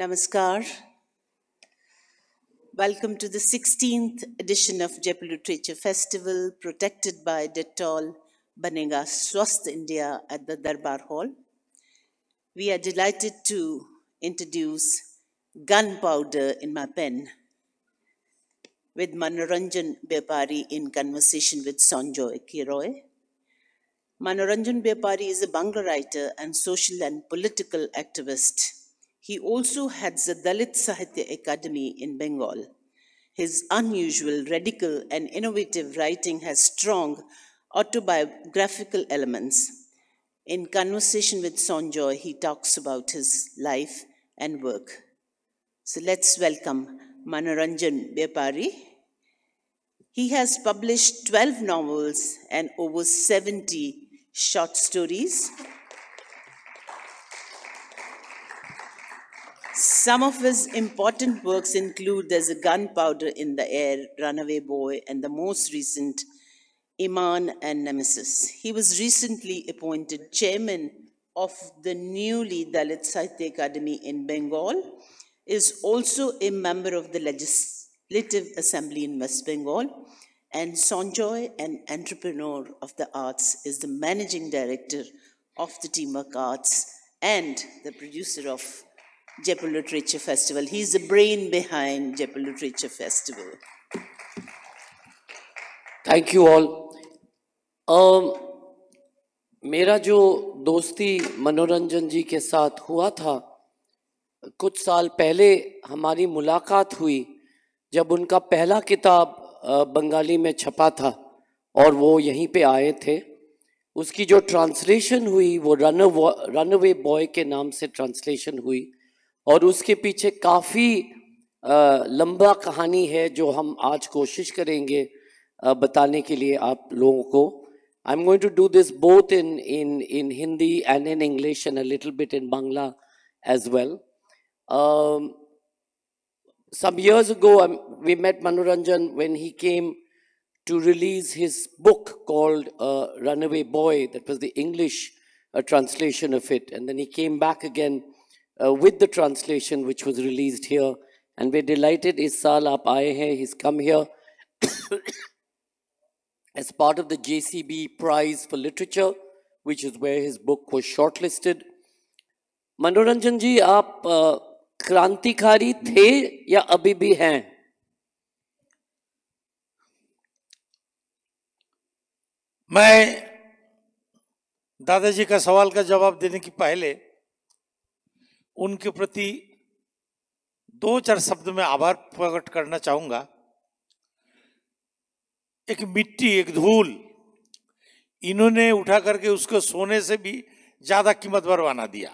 Namaskar. Welcome to the 16th edition of Jaipur Literature Festival, protected by Dettol Banega Swasth India at the Darbar Hall. We are delighted to introduce Gunpowder in My Pen with Manoranjan Bepari in conversation with Sanjoy Kiroy. Manoranjan Bepari is a Bangla writer and social and political activist he also heads the Dalit Sahitya Academy in Bengal. His unusual, radical, and innovative writing has strong autobiographical elements. In conversation with Sonjoy, he talks about his life and work. So let's welcome Manaranjan Bepari. He has published 12 novels and over 70 short stories. Some of his important works include There's a Gunpowder in the Air, Runaway Boy, and the most recent, Iman and Nemesis. He was recently appointed chairman of the newly Dalit Sahitya Academy in Bengal, is also a member of the Legislative Assembly in West Bengal, and Sonjoy, an entrepreneur of the arts, is the managing director of the Teamwork Arts and the producer of Jaipur Literature Festival. He's the brain behind Jaipur Literature Festival. Thank you all मेरा जो दोस्ती मनोरंजन जी के साथ हुआ था कुछ साल पहले हमारी मुलाकात हुई जब उनका पहला किताब बंगाली में छपा था और वो यहीं पे आए थे उसकी जो ट्रांसलेशन हुई वो रन रनवे बॉय के नाम से ट्रांसलेशन हुई और उसके पीछे काफ़ी लंबा कहानी है जो हम आज कोशिश करेंगे बताने के लिए आप लोगों को I am going to do this both in in in Hindi and in English and a little bit in Bangla as well some years go we met Manoranjan when he came to release his book called run away boy that was the English translation of it and then he came back again uh, with the translation which was released here. And we're delighted is Sal he's come here as part of the JCB Prize for Literature, which is where his book was shortlisted. मनोरंजन आप क्रांतिकारी थे या अभी भी हैं मैं दादाजी का सवाल का जवाब देने की पहले उनके प्रति दो चार शब्द में आभार प्रकट करना चाहूंगा एक मिट्टी एक धूल इन्होंने उठा करके उसको सोने से भी ज़्यादा कीमत बरवाना दिया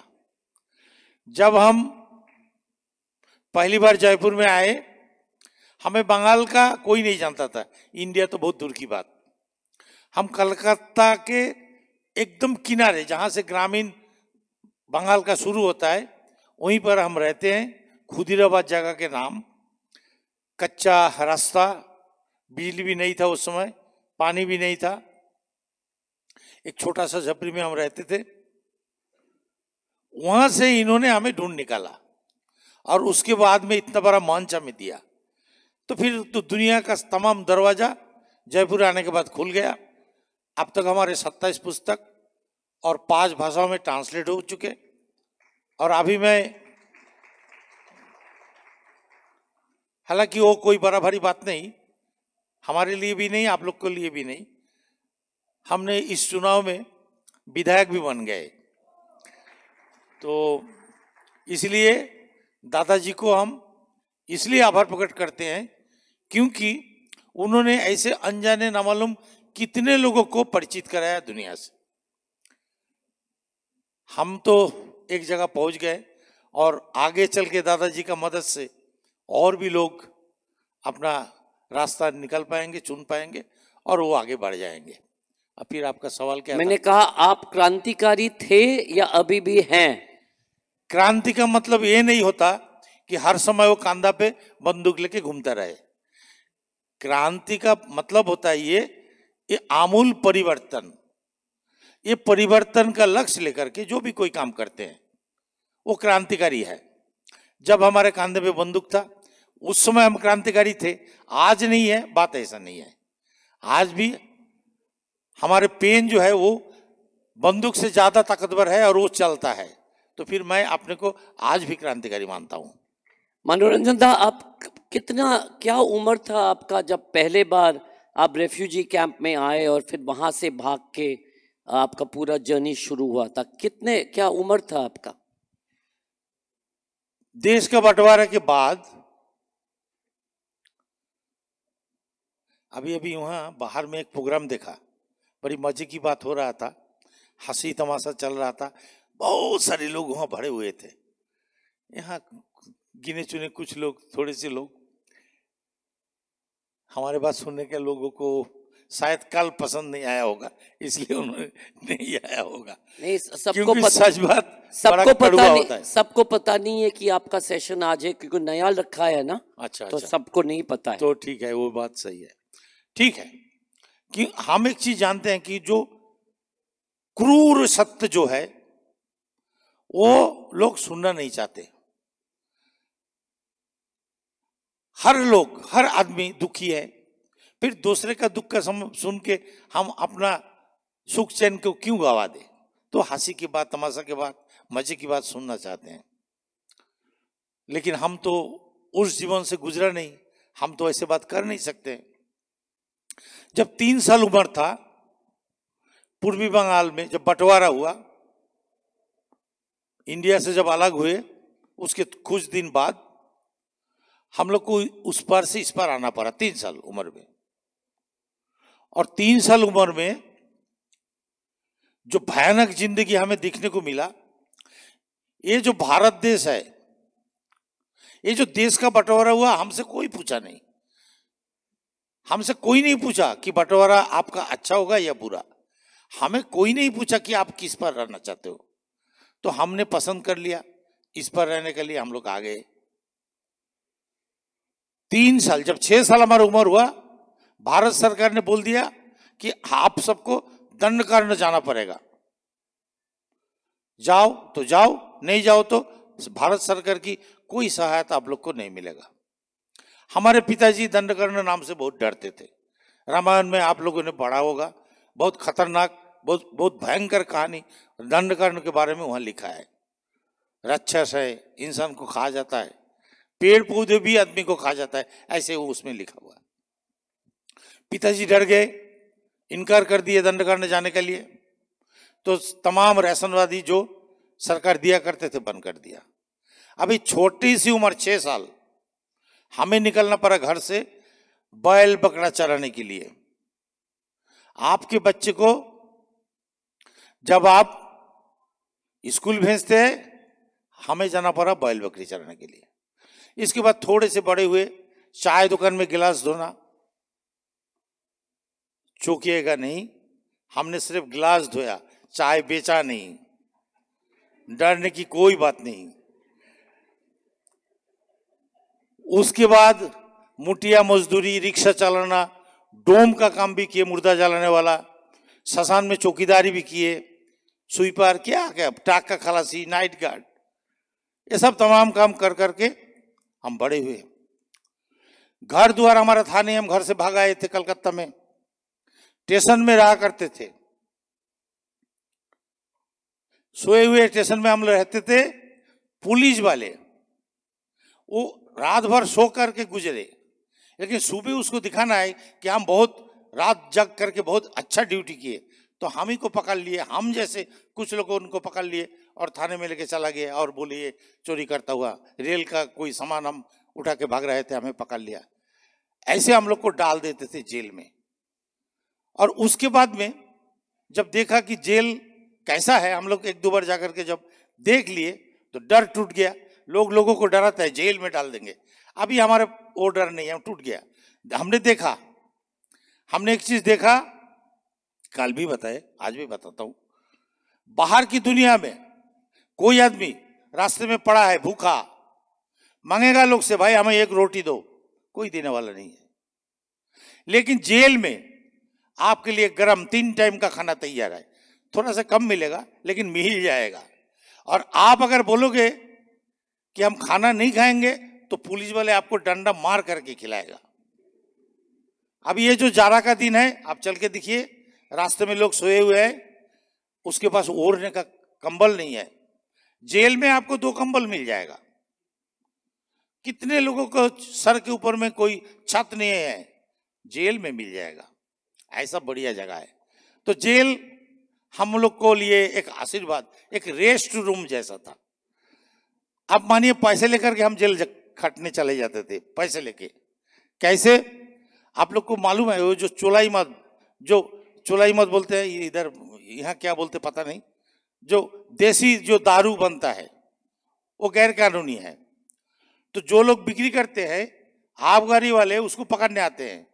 जब हम पहली बार जयपुर में आए हमें बंगाल का कोई नहीं जानता था इंडिया तो बहुत दूर की बात हम कलकत्ता के एकदम किनारे जहां से ग्रामीण बंगाल का शुरू होता है वहीं पर हम रहते हैं खुदीराबाद जगह के नाम कच्चा रास्ता बिजली भी नहीं था उस समय पानी भी नहीं था एक छोटा सा झपरी में हम रहते थे वहां से इन्होंने हमें ढूंढ निकाला और उसके बाद में इतना बड़ा मंच हमें दिया तो फिर तो दुनिया का तमाम दरवाजा जयपुर आने के बाद खुल गया अब तक हमारे सत्ताईस पुस्तक और पांच भाषाओं में ट्रांसलेट हो चुके और अभी मैं हालांकि वो कोई बड़ा भारी बात नहीं हमारे लिए भी नहीं आप लोग के लिए भी नहीं हमने इस चुनाव में विधायक भी बन गए तो इसलिए दादाजी को हम इसलिए आभार प्रकट करते हैं क्योंकि उन्होंने ऐसे अनजाने नामालूम कितने लोगों को परिचित कराया दुनिया से हम तो एक जगह पहुंच गए और आगे चल के दादाजी का मदद से और भी लोग अपना रास्ता निकल पाएंगे चुन पाएंगे और वो आगे बढ़ जाएंगे अब फिर आपका सवाल क्या मैंने था? कहा आप क्रांतिकारी थे या अभी भी हैं क्रांति का मतलब ये नहीं होता कि हर समय वो कांधा पे बंदूक लेके घूमता रहे क्रांति का मतलब होता है ये, ये आमूल परिवर्तन ये परिवर्तन का लक्ष्य लेकर के जो भी कोई काम करते हैं वो क्रांतिकारी है जब हमारे कांधे पे बंदूक था उस समय हम क्रांतिकारी थे आज नहीं है बात ऐसा नहीं है आज भी हमारे पेन जो है वो बंदूक से ज़्यादा ताकतवर है और वो चलता है तो फिर मैं अपने को आज भी क्रांतिकारी मानता हूं मनोरंजन दा आप कितना क्या उम्र था आपका जब पहले बार आप रेफ्यूजी कैंप में आए और फिर वहां से भाग के आपका पूरा जर्नी शुरू हुआ था कितने क्या उम्र था आपका देश के बंटवारे के बाद अभी अभी वहां बाहर में एक प्रोग्राम देखा बड़ी मजे की बात हो रहा था हंसी तमाशा चल रहा था बहुत सारे लोग वहां भरे हुए थे यहाँ गिने चुने कुछ लोग थोड़े से लोग हमारे पास सुनने के लोगों को शायद कल पसंद नहीं आया होगा इसलिए उन्होंने नहीं आया होगा नहीं सबको सच बात सबको पता नहीं सबको पता नहीं है कि आपका सेशन आज है क्योंकि नया रखा है ना अच्छा तो अच्छा। सबको नहीं पता है तो ठीक है वो बात सही है ठीक है कि हम एक चीज जानते हैं कि जो क्रूर सत्य जो है वो लोग सुनना नहीं चाहते हर लोग हर आदमी दुखी है फिर दूसरे का दुख का सुन के हम अपना सुख चैन को क्यों गवा दे तो हंसी की बात तमाशा की बात मजे की बात सुनना चाहते हैं लेकिन हम तो उस जीवन से गुजरा नहीं हम तो ऐसे बात कर नहीं सकते जब तीन साल उम्र था पूर्वी बंगाल में जब बंटवारा हुआ इंडिया से जब अलग हुए उसके कुछ दिन बाद हम लोग को उस पार से इस पार आना पड़ा तीन साल उम्र में और तीन साल उम्र में जो भयानक जिंदगी हमें देखने को मिला ये जो भारत देश है ये जो देश का बंटवारा हुआ हमसे कोई पूछा नहीं हमसे कोई नहीं पूछा कि बंटवारा आपका अच्छा होगा या बुरा हमें कोई नहीं पूछा कि आप किस पर रहना चाहते हो तो हमने पसंद कर लिया इस पर रहने के लिए हम लोग आ गए तीन साल जब छह साल हमारा उम्र हुआ भारत सरकार ने बोल दिया कि आप सबको दंड कारण जाना पड़ेगा जाओ तो जाओ नहीं जाओ तो भारत सरकार की कोई सहायता आप लोग को नहीं मिलेगा हमारे पिताजी दंडकर्ण नाम से बहुत डरते थे रामायण में आप लोगों ने पढ़ा होगा बहुत खतरनाक बहुत बहुत भयंकर कहानी दंडकर्ण के बारे में वहां लिखा है राक्षस है इंसान को खा जाता है पेड़ पौधे भी आदमी को खा जाता है ऐसे वो उसमें लिखा हुआ है पिताजी डर गए इनकार कर दिए दंड करने जाने के लिए तो तमाम राशनवादी जो सरकार दिया करते थे बंद कर दिया अभी छोटी सी उम्र छः साल हमें निकलना पड़ा घर से बैल बकरा चराने के लिए आपके बच्चे को जब आप स्कूल भेजते हैं हमें जाना पड़ा बैल बकरी चराने के लिए इसके बाद थोड़े से बड़े हुए चाय दुकान में गिलास धोना चूकिएगा नहीं हमने सिर्फ गिलास धोया चाय बेचा नहीं डरने की कोई बात नहीं उसके बाद मुटिया मजदूरी रिक्शा चलाना डोम का काम भी किए मुर्दा जलाने वाला शसान में चौकीदारी भी किए स्वीपर क्या क्या टाक का खलासी नाइट गार्ड ये सब तमाम काम कर करके हम बड़े हुए घर द्वार हमारा था नहीं हम घर से भाग आए थे कलकत्ता में स्टेशन में रहा करते थे सोए हुए स्टेशन में हम रहते थे पुलिस वाले वो रात भर सो करके गुजरे लेकिन सुबह उसको दिखाना है कि हम बहुत रात जग करके बहुत अच्छा ड्यूटी किए तो हम ही को पकड़ लिए हम जैसे कुछ लोग उनको पकड़ लिए और थाने में लेके चला गया और बोले ये चोरी करता हुआ रेल का कोई सामान हम उठा के भाग रहे थे हमें पकड़ लिया ऐसे हम लोग को डाल देते थे जेल में और उसके बाद में जब देखा कि जेल कैसा है हम लोग एक दो बार जाकर के जब देख लिए तो डर टूट गया लोग लोगों को डराता है जेल में डाल देंगे अभी हमारे वो डर नहीं है टूट गया हमने देखा हमने एक चीज देखा कल भी बताए आज भी बताता हूं बाहर की दुनिया में कोई आदमी रास्ते में पड़ा है भूखा मांगेगा लोग से भाई हमें एक रोटी दो कोई देने वाला नहीं है लेकिन जेल में आपके लिए गर्म तीन टाइम का खाना तैयार है थोड़ा सा कम मिलेगा लेकिन मिल जाएगा और आप अगर बोलोगे कि हम खाना नहीं खाएंगे तो पुलिस वाले आपको डंडा मार करके खिलाएगा अब ये जो जारा का दिन है आप चल के देखिए रास्ते में लोग सोए हुए हैं उसके पास ओढ़ने का कंबल नहीं है जेल में आपको दो कंबल मिल जाएगा कितने लोगों को सर के ऊपर में कोई छत नहीं है जेल में मिल जाएगा ऐसा बढ़िया जगह है तो जेल हम लोग को लिए एक आशीर्वाद एक रेस्ट रूम जैसा था अब मानिए पैसे लेकर के हम जेल खटने चले जाते थे पैसे लेके कैसे आप लोग को मालूम है वो जो चोलाई मत जो चोलाई मत बोलते हैं इधर यहाँ क्या बोलते पता नहीं जो देसी जो दारू बनता है वो गैर कानूनी है तो जो लोग बिक्री करते हैं आबगारी वाले उसको पकड़ने आते हैं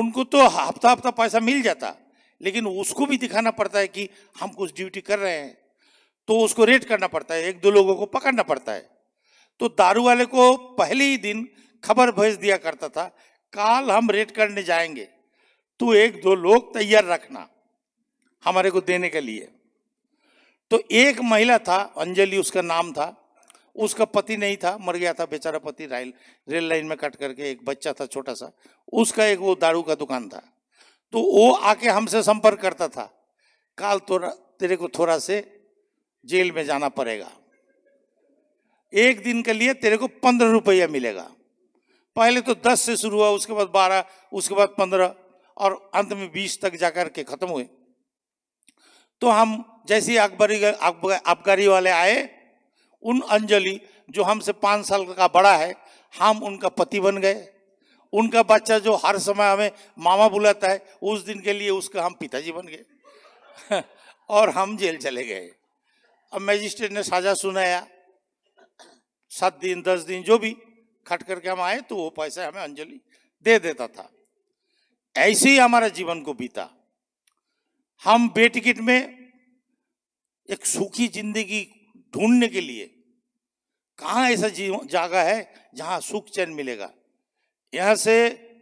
उनको तो हफ्ता हफ्ता पैसा मिल जाता लेकिन उसको भी दिखाना पड़ता है कि हम कुछ ड्यूटी कर रहे हैं तो उसको रेट करना पड़ता है एक दो लोगों को पकड़ना पड़ता है तो दारू वाले को पहले ही दिन खबर भेज दिया करता था काल हम रेट करने जाएंगे तो एक दो लोग तैयार रखना हमारे को देने के लिए तो एक महिला था अंजलि उसका नाम था उसका पति नहीं था मर गया था बेचारा पति राइल रेल लाइन में कट करके एक बच्चा था छोटा सा उसका एक वो दारू का दुकान था तो वो आके हमसे संपर्क करता था काल तोरा तेरे को थोड़ा से जेल में जाना पड़ेगा एक दिन के लिए तेरे को पंद्रह रुपया मिलेगा पहले तो दस से शुरू हुआ उसके बाद बारह उसके बाद पंद्रह और अंत में बीस तक जाकर के खत्म हुए तो हम जैसे अकबरी आबकारी वाले आए उन अंजलि जो हमसे पाँच साल का बड़ा है हम उनका पति बन गए उनका बच्चा जो हर समय हमें मामा बुलाता है उस दिन के लिए उसका हम पिताजी बन गए और हम जेल चले गए अब मैजिस्ट्रेट ने साझा सुनाया सात दिन दस दिन जो भी खट करके हम आए तो वो पैसा हमें अंजलि दे देता था ऐसे ही हमारा जीवन को बीता हम बेटिकट में एक सुखी जिंदगी ढूंढने के लिए कहाँ ऐसा जगह है जहाँ सुख चैन मिलेगा यहाँ से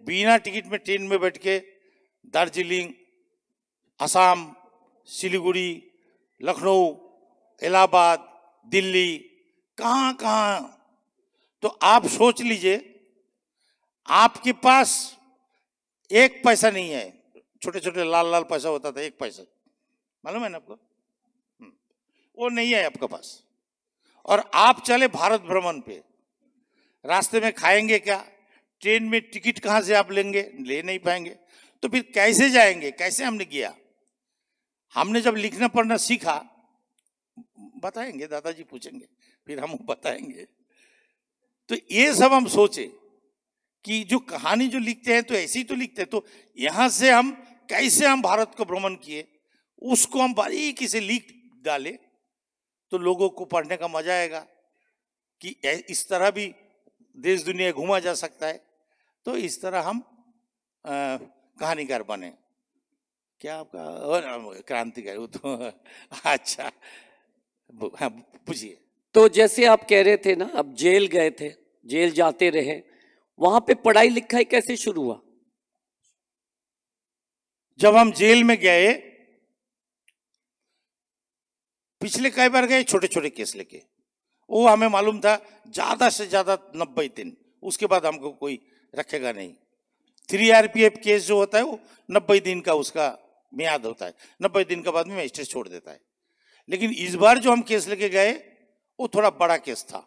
बिना टिकट में ट्रेन में बैठ के दार्जिलिंग असम सिलीगुड़ी लखनऊ इलाहाबाद दिल्ली कहाँ कहाँ तो आप सोच लीजिए आपके पास एक पैसा नहीं है छोटे छोटे लाल लाल पैसा होता था एक पैसा मालूम है ना आपको वो नहीं है आपके पास और आप चले भारत भ्रमण पे रास्ते में खाएंगे क्या ट्रेन में टिकट कहाँ से आप लेंगे ले नहीं पाएंगे तो फिर कैसे जाएंगे कैसे हमने किया हमने जब लिखना पढ़ना सीखा बताएंगे दादाजी पूछेंगे फिर हम बताएंगे तो ये सब हम सोचे कि जो कहानी जो लिखते हैं तो ऐसे ही तो लिखते हैं तो यहां से हम कैसे हम भारत को भ्रमण किए उसको हम बारीकी से लिख डाले तो लोगों को पढ़ने का मजा आएगा कि इस तरह भी देश दुनिया घूमा जा सकता है तो इस तरह हम कहानीकार बने क्या आपका क्रांतिकारी तो अच्छा हाँ पूछिए तो जैसे आप कह रहे थे ना अब जेल गए थे जेल जाते रहे वहां पे पढ़ाई लिखाई कैसे शुरू हुआ जब हम जेल में गए पिछले कई बार गए छोटे छोटे केस लेके वो हमें मालूम था ज़्यादा से ज़्यादा नब्बे दिन उसके बाद हमको कोई रखेगा नहीं three R P F case जो होता है वो नब्बे दिन का उसका मियाद होता है नब्बे दिन के बाद में मजिस्ट्रेट छोड़ देता है लेकिन इस बार जो हम केस लेके गए वो थोड़ा बड़ा केस था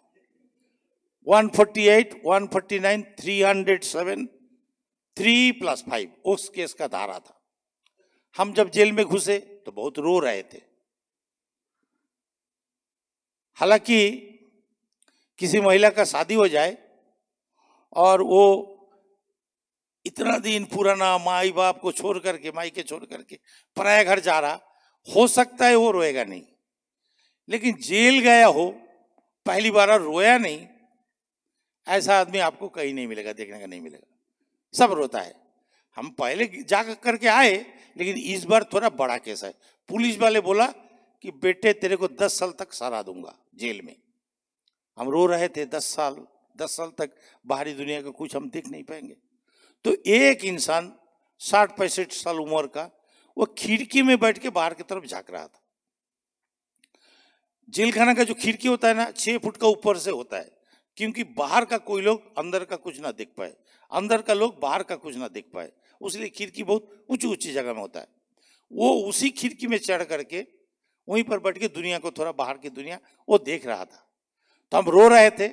148, 149, 307, 3 प्लस फाइव उस केस का धारा था हम जब जेल में घुसे तो बहुत रो रहे थे हालांकि किसी महिला का शादी हो जाए और वो इतना दिन पुराना माई बाप को छोड़ करके माई के छोड़ करके पराया घर जा रहा हो सकता है वो रोएगा नहीं लेकिन जेल गया हो पहली बार रोया नहीं ऐसा आदमी आपको कहीं नहीं मिलेगा देखने का नहीं मिलेगा सब रोता है हम पहले जा करके आए लेकिन इस बार थोड़ा बड़ा केस है पुलिस वाले बोला कि बेटे तेरे को दस साल तक सहारा दूंगा जेल में हम रो रहे थे दस साल दस साल तक बाहरी दुनिया का कुछ हम देख नहीं पाएंगे तो एक इंसान साठ पैंसठ साल उम्र का वो खिड़की में बैठ के बाहर की तरफ झांक रहा था जेल खाना का जो खिड़की होता है ना छह फुट का ऊपर से होता है क्योंकि बाहर का कोई लोग अंदर का कुछ ना देख पाए अंदर का लोग बाहर का कुछ ना देख पाए उसलिए खिड़की बहुत ऊंची ऊंची जगह में होता है वो उसी खिड़की में चढ़ करके वहीं पर बैठ के दुनिया को थोड़ा बाहर की दुनिया वो देख रहा था तो हम रो रहे थे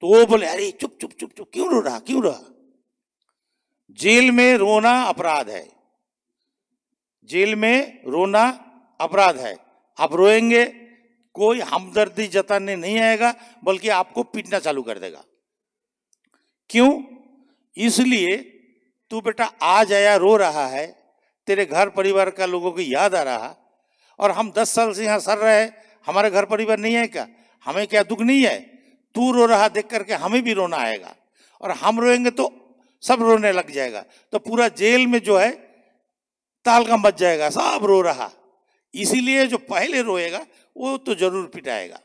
तो वो बोले अरे चुप चुप चुप चुप क्यों रो रहा क्यों रहा जेल में रोना अपराध है जेल में रोना अपराध है आप रोएंगे कोई हमदर्दी जताने नहीं आएगा बल्कि आपको पीटना चालू कर देगा क्यों इसलिए तू बेटा आज आया रो रहा है तेरे घर परिवार का लोगों को याद आ रहा और हम दस साल से यहाँ सर रहे हमारे घर परिवार नहीं है क्या हमें क्या दुख नहीं है तू रो रहा देख करके हमें भी रोना आएगा और हम रोएंगे तो सब रोने लग जाएगा तो पूरा जेल में जो है ताल का मच जाएगा सब रो रहा इसीलिए जो पहले रोएगा वो तो जरूर पिटाएगा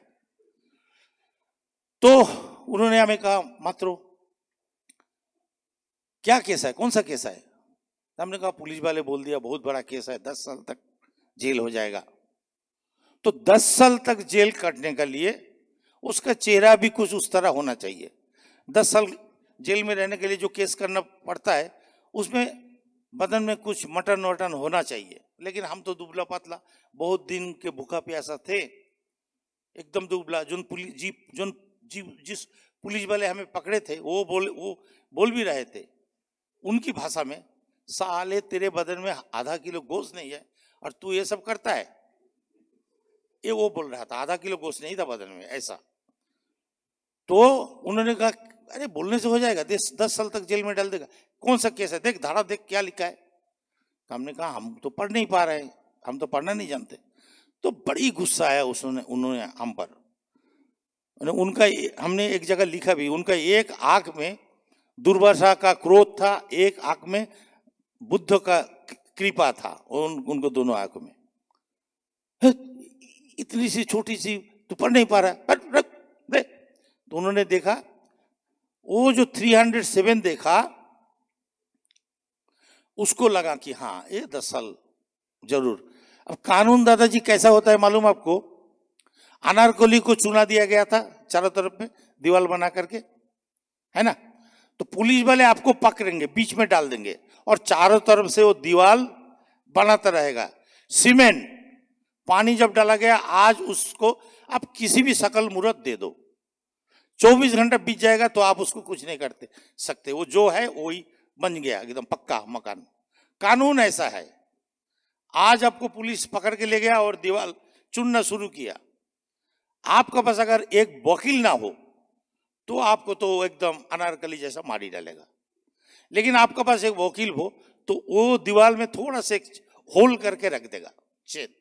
तो उन्होंने हमें कहा मत रो क्या केस है कौन सा केस है हमने कहा पुलिस वाले बोल दिया बहुत बड़ा केस है दस साल तक जेल हो जाएगा तो दस साल तक जेल काटने के लिए उसका चेहरा भी कुछ उस तरह होना चाहिए दस साल जेल में रहने के लिए जो केस करना पड़ता है उसमें बदन में कुछ मटन वटन होना चाहिए लेकिन हम तो दुबला पतला बहुत दिन के भूखा प्यासा थे एकदम दुबला जो पुलिस जी जो जी जिस पुलिस वाले हमें पकड़े थे वो बोले वो बोल भी रहे थे उनकी भाषा में साले तेरे बदन में आधा किलो गोश्त नहीं है और तू ये सब करता है ये वो बोल रहा था आधा किलो गोश्त नहीं था बदन में ऐसा तो उन्होंने कहा अरे बोलने से हो जाएगा दस दस साल तक जेल में डाल देगा कौन सा केस है देख धारा देख क्या लिखा है तो हमने कहा हम तो पढ़ नहीं पा रहे हम तो पढ़ना नहीं जानते तो बड़ी गुस्सा आया उसने उन्होंने हम पर उनका हमने एक जगह लिखा भी उनका एक आंख में दुर्भाषा का क्रोध था एक आंख में बुद्ध का कृपा था उन, उनको दोनों आंखों में इतनी सी छोटी सी तू पढ़ नहीं पा रहा रख दे तो उन्होंने देखा वो जो 307 देखा उसको लगा कि हाँ ये दसल जरूर अब कानून दादाजी कैसा होता है मालूम आपको अनारकोली को चुना दिया गया था चारों तरफ में दीवाल बना करके है ना तो पुलिस वाले आपको पकड़ेंगे बीच में डाल देंगे और चारों तरफ से वो दीवार बनाता रहेगा सीमेंट पानी जब डाला गया आज उसको आप किसी भी सकल मुहूर्त दे दो 24 घंटा बीत जाएगा तो आप उसको कुछ नहीं करते सकते वो जो है वो ही बन गया एकदम पक्का मकान कानून ऐसा है आज आपको पुलिस पकड़ के ले गया और दीवार चुनना शुरू किया आपका पास अगर एक वकील ना हो तो आपको तो एकदम अनारकली जैसा मारी डालेगा लेकिन आपके पास एक वकील हो तो वो दीवार में थोड़ा सा होल करके रख देगा छेद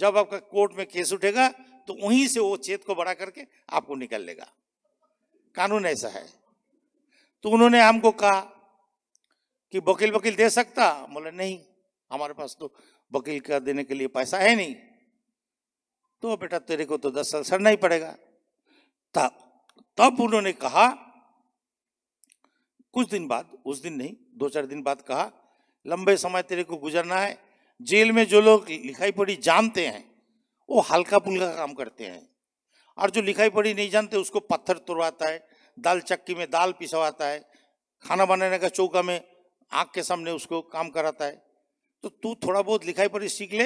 जब आपका कोर्ट में केस उठेगा तो वहीं से वो छेद को बड़ा करके आपको निकल लेगा कानून ऐसा है तो उन्होंने हमको कहा कि वकील वकील दे सकता बोले नहीं हमारे पास तो वकील का देने के लिए पैसा है नहीं तो बेटा तेरे को तो दस साल सड़ना ही पड़ेगा तब तब उन्होंने कहा कुछ दिन बाद उस दिन नहीं दो चार दिन बाद कहा लंबे समय तेरे को गुजरना है जेल में जो लोग लिखाई पढ़ी जानते हैं वो हल्का पुल्का काम करते हैं और जो लिखाई पढ़ी नहीं जानते उसको पत्थर तोड़वाता है दाल चक्की में दाल पिसवाता है खाना बनाने का चौका में आँख के सामने उसको काम कराता है तो तू थोड़ा बहुत लिखाई पढ़ी सीख ले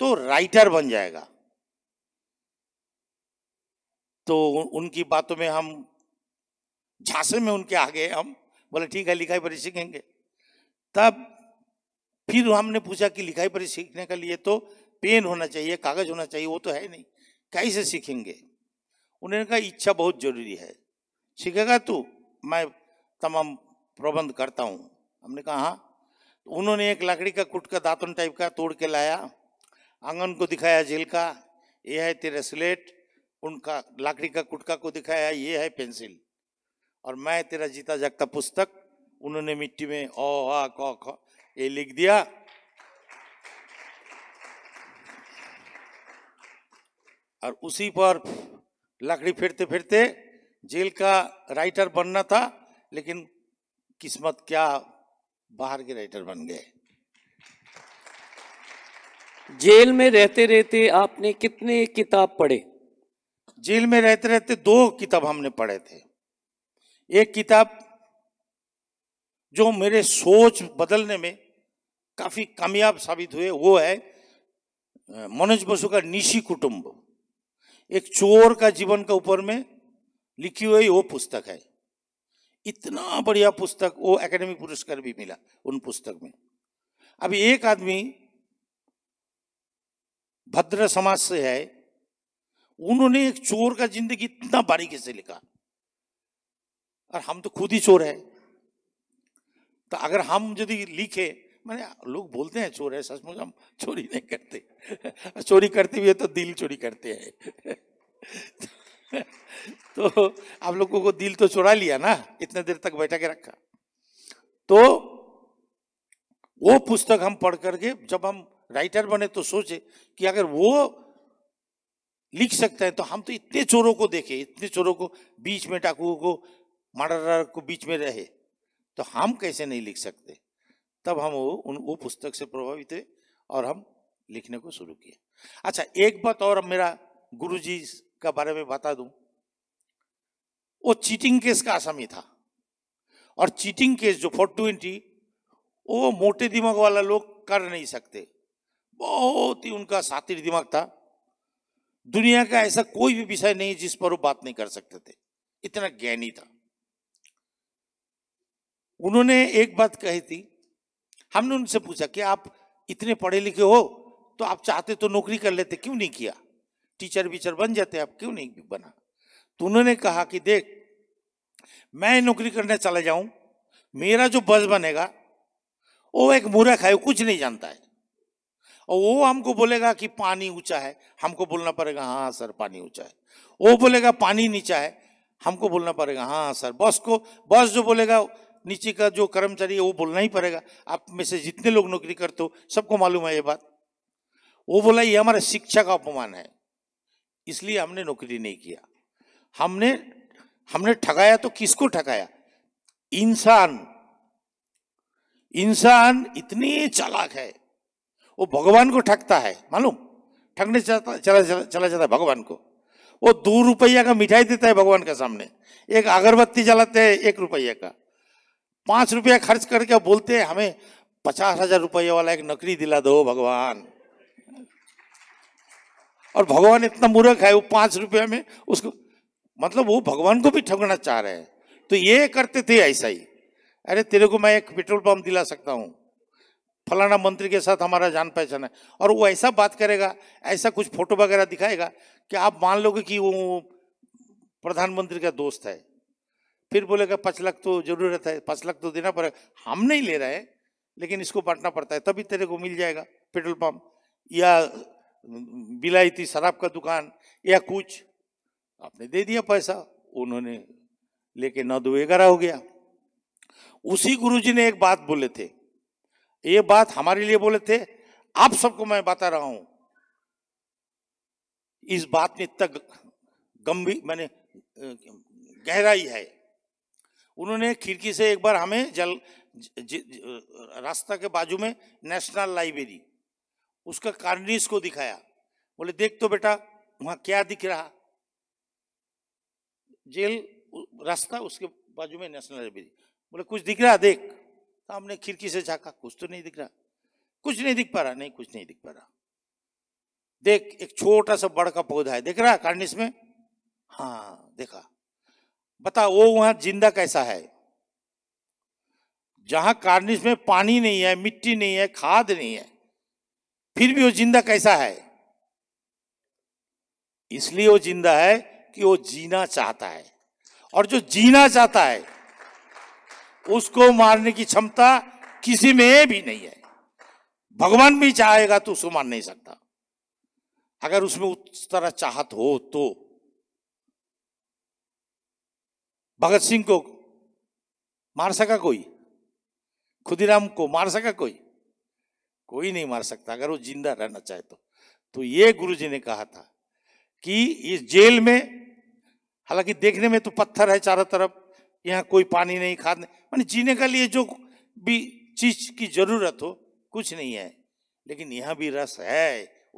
तो राइटर बन जाएगा तो उनकी बातों में हम झांसे में उनके आगे हम बोले ठीक है लिखाई पढ़ी सीखेंगे तब फिर हमने पूछा कि लिखाई पढ़ी सीखने के लिए तो पेन होना चाहिए कागज़ होना चाहिए वो तो है नहीं कैसे सीखेंगे उन्होंने कहा इच्छा बहुत जरूरी है सीखेगा तू मैं तमाम प्रबंध करता हूँ हमने कहा हाँ तो उन्होंने एक लकड़ी का कुट का दातुन टाइप का तोड़ के लाया आंगन को दिखाया जेल का ये है तेरा स्लेट उनका लकड़ी का कुटका को दिखाया ये है पेंसिल और मैं तेरा जीता जागता पुस्तक उन्होंने मिट्टी में ओ आ क ख ये लिख दिया और उसी पर लकड़ी फिरते फिरते जेल का राइटर बनना था लेकिन किस्मत क्या बाहर के राइटर बन गए जेल में रहते रहते आपने कितने किताब पढ़े जेल में रहते रहते दो किताब हमने पढ़े थे एक किताब जो मेरे सोच बदलने में काफ़ी कामयाब साबित हुए वो है मनोज बसु का निशी कुटुंब एक चोर का जीवन का ऊपर में लिखी हुई वो पुस्तक है इतना बढ़िया पुस्तक वो एकेडमी पुरस्कार भी मिला उन पुस्तक में अब एक आदमी भद्र समाज से है उन्होंने एक चोर का जिंदगी इतना बारीकी से लिखा और हम तो खुद ही चोर है तो अगर हम यदि लिखे मैंने लोग बोलते हैं चोर है सचमुच हम चोरी नहीं करते चोरी करते भी है तो दिल चोरी करते हैं तो आप लोगों को दिल तो चोरा लिया ना इतने देर तक बैठा के रखा तो वो पुस्तक हम पढ़ करके जब हम राइटर बने तो सोचे कि अगर वो लिख सकते हैं तो हम तो इतने चोरों को देखे इतने चोरों को बीच में टाकुओं को मर्डर को बीच में रहे तो हम कैसे नहीं लिख सकते तब हम वो उन वो पुस्तक से प्रभावित हुए और हम लिखने को शुरू किया अच्छा एक बात और मेरा गुरु जी का बारे में बता दूं वो चीटिंग केस का आसामी था और चीटिंग केस जो फोर ट्वेंटी वो मोटे दिमाग वाला लोग कर नहीं सकते बहुत ही उनका सातिर दिमाग था दुनिया का ऐसा कोई भी विषय नहीं जिस पर वो बात नहीं कर सकते थे इतना ज्ञानी था उन्होंने एक बात कही थी हमने उनसे पूछा कि आप इतने पढ़े लिखे हो तो आप चाहते तो नौकरी कर लेते क्यों नहीं किया टीचर वीचर बन जाते आप क्यों नहीं बना तो उन्होंने कहा कि देख मैं नौकरी करने चला जाऊं मेरा जो बस बनेगा वो एक मूर्ख है कुछ नहीं जानता है और वो हमको बोलेगा कि पानी ऊंचा है हमको बोलना पड़ेगा हाँ सर पानी ऊंचा है वो बोलेगा पानी नीचा है हमको बोलना पड़ेगा हाँ सर बस को बस जो बोलेगा नीचे का जो कर्मचारी है वो बोलना ही पड़ेगा आप में से जितने लोग नौकरी करते हो सबको मालूम है ये बात वो बोला ये हमारा शिक्षा का अपमान है इसलिए हमने नौकरी नहीं किया हमने हमने ठगाया तो किसको ठगाया इंसान इंसान इतनी चालाक है वो भगवान को ठगता है मालूम ठगने चला चला चला जाता है भगवान को वो दो रुपया का मिठाई देता है भगवान के सामने एक अगरबत्ती जलाते हैं एक रुपया का पांच रुपया खर्च करके बोलते हैं हमें पचास हजार रुपये वाला एक नकली दिला दो भगवान और भगवान इतना मूर्ख है वो पांच रुपया में उसको मतलब वो भगवान को भी ठगना चाह रहे हैं तो ये करते थे ऐसा ही अरे तेरे को मैं एक पेट्रोल पंप दिला सकता हूँ फलाना मंत्री के साथ हमारा जान पहचान है और वो ऐसा बात करेगा ऐसा कुछ फोटो वगैरह दिखाएगा कि आप मान लोगे कि वो प्रधानमंत्री का दोस्त है फिर बोलेगा पाँच लाख तो जरूरत है पाँच लाख तो देना पड़ेगा हम नहीं ले रहे हैं लेकिन इसको बांटना पड़ता है तभी तेरे को मिल जाएगा पेट्रोल पंप या बिलायती शराब का दुकान या कुछ आपने दे दिया पैसा उन्होंने लेके नौ दो ग्यारह हो गया उसी गुरुजी ने एक बात बोले थे ये बात हमारे लिए बोले थे आप सबको मैं बता रहा हूं इस बात में इतना गंभीर मैंने गहराई है उन्होंने खिड़की से एक बार हमें जल ज, ज, ज, रास्ता के बाजू में नेशनल लाइब्रेरी उसका कार्निस को दिखाया बोले देख तो बेटा वहाँ क्या दिख रहा जेल रास्ता उसके बाजू में नेशनल लाइब्रेरी बोले कुछ दिख रहा देख तो हमने खिड़की से झाका कुछ तो नहीं दिख रहा कुछ नहीं दिख पा रहा नहीं कुछ नहीं दिख पा रहा देख एक छोटा सा बड़ का पौधा है देख रहा कार्निस में हाँ देखा बता वो वहां जिंदा कैसा है जहां कार्निस में पानी नहीं है मिट्टी नहीं है खाद नहीं है फिर भी वो जिंदा कैसा है इसलिए वो जिंदा है कि वो जीना चाहता है और जो जीना चाहता है उसको मारने की क्षमता किसी में भी नहीं है भगवान भी चाहेगा तो उसको मार नहीं सकता अगर उसमें उस तरह चाहत हो तो भगत सिंह को मार सका कोई खुदीराम को मार सका कोई कोई नहीं मार सकता अगर वो जिंदा रहना चाहे तो तो ये गुरुजी ने कहा था कि इस जेल में हालांकि देखने में तो पत्थर है चारों तरफ यहाँ कोई पानी नहीं खाद नहीं मानी जीने के लिए जो भी चीज की जरूरत हो कुछ नहीं है लेकिन यहाँ भी रस है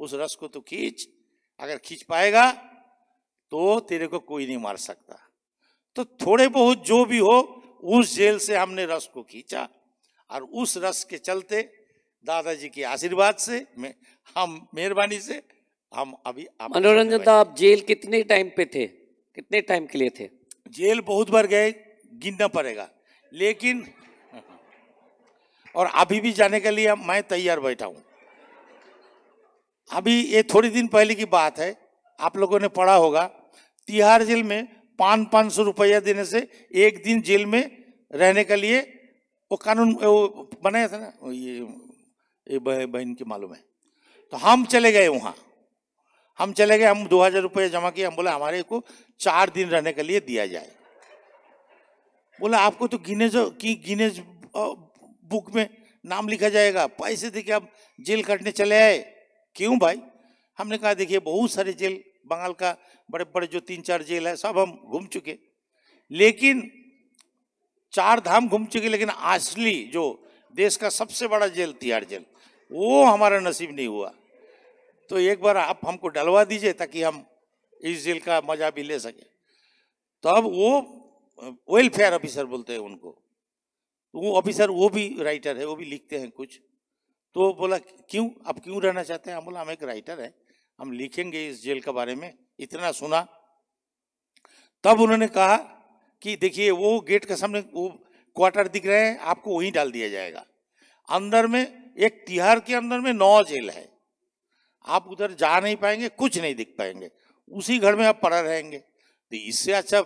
उस रस को तो खींच अगर खींच पाएगा तो तेरे को कोई नहीं मार सकता तो थोड़े बहुत जो भी हो उस जेल से हमने रस को खींचा और उस रस के चलते दादाजी के आशीर्वाद से मैं हम मेहरबानी से हम अभी मनोरंजन दा आप जेल कितने टाइम पे थे कितने टाइम के लिए थे जेल बहुत बार गए गिनना पड़ेगा लेकिन और अभी भी जाने के लिए मैं तैयार बैठा हूं अभी ये थोड़ी दिन पहले की बात है आप लोगों ने पढ़ा होगा तिहाड़ जेल में पाँच पाँच सौ रुपया देने से एक दिन जेल में रहने के लिए वो कानून वो बनाया था ना ये ये बहन की मालूम है तो हम चले गए वहाँ हम चले गए हम दो हज़ार रुपये जमा किए हम बोला हमारे को चार दिन रहने के लिए दिया जाए बोला आपको तो गिनेज की गिनेज बुक में नाम लिखा जाएगा पैसे देखिए आप जेल काटने चले आए क्यों भाई हमने कहा देखिए बहुत सारे जेल बंगाल का बड़े बड़े जो तीन चार जेल है सब हम घूम चुके लेकिन चार धाम घूम चुके लेकिन असली जो देश का सबसे बड़ा जेल तिहाड़ जेल वो हमारा नसीब नहीं हुआ तो एक बार आप हमको डलवा दीजिए ताकि हम इस जेल का मजा भी ले सके तो अब वो वेलफेयर ऑफिसर बोलते हैं उनको तो वो ऑफिसर वो भी राइटर है वो भी लिखते हैं कुछ तो बोला क्यों आप क्यों रहना चाहते हैं हम बोला हम एक राइटर है हम लिखेंगे इस जेल के बारे में इतना सुना तब उन्होंने कहा कि देखिए वो गेट के सामने वो क्वार्टर दिख रहे हैं आपको वहीं डाल दिया जाएगा अंदर में एक तिहार के अंदर में नौ जेल है आप उधर जा नहीं पाएंगे कुछ नहीं दिख पाएंगे उसी घर में आप पड़ा रहेंगे तो इससे अच्छा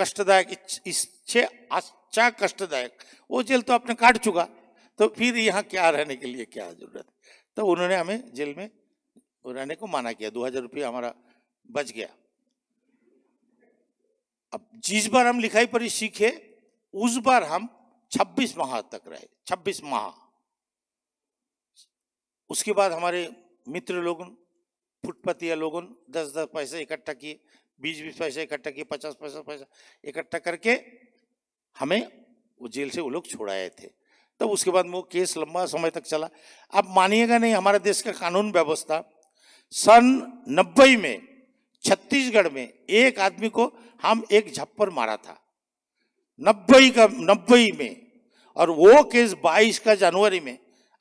कष्टदायक इससे अच्छा कष्टदायक वो जेल तो आपने काट चुका तो फिर यहाँ क्या रहने के लिए क्या जरूरत तो उन्होंने हमें जेल में रहने को माना किया दो हजार रुपया हमारा बच गया अब जिस बार हम लिखाई पढ़ी सीखे उस बार हम 26 माह तक रहे 26 माह उसके बाद हमारे मित्र लोगों फुटपतिया लोगों दस दस पैसे इकट्ठा किए बीस बीस पैसे इकट्ठा किए पचास पचास पैसा इकट्ठा करके हमें वो जेल से वो लोग छोड़ाए थे तब तो उसके बाद वो केस लंबा समय तक चला अब मानिएगा नहीं हमारे देश का कानून व्यवस्था सन नब्बे में छत्तीसगढ़ में एक आदमी को हम एक झप्पर मारा था नब्बे का नब्बे में और वो केस बाईस का जनवरी में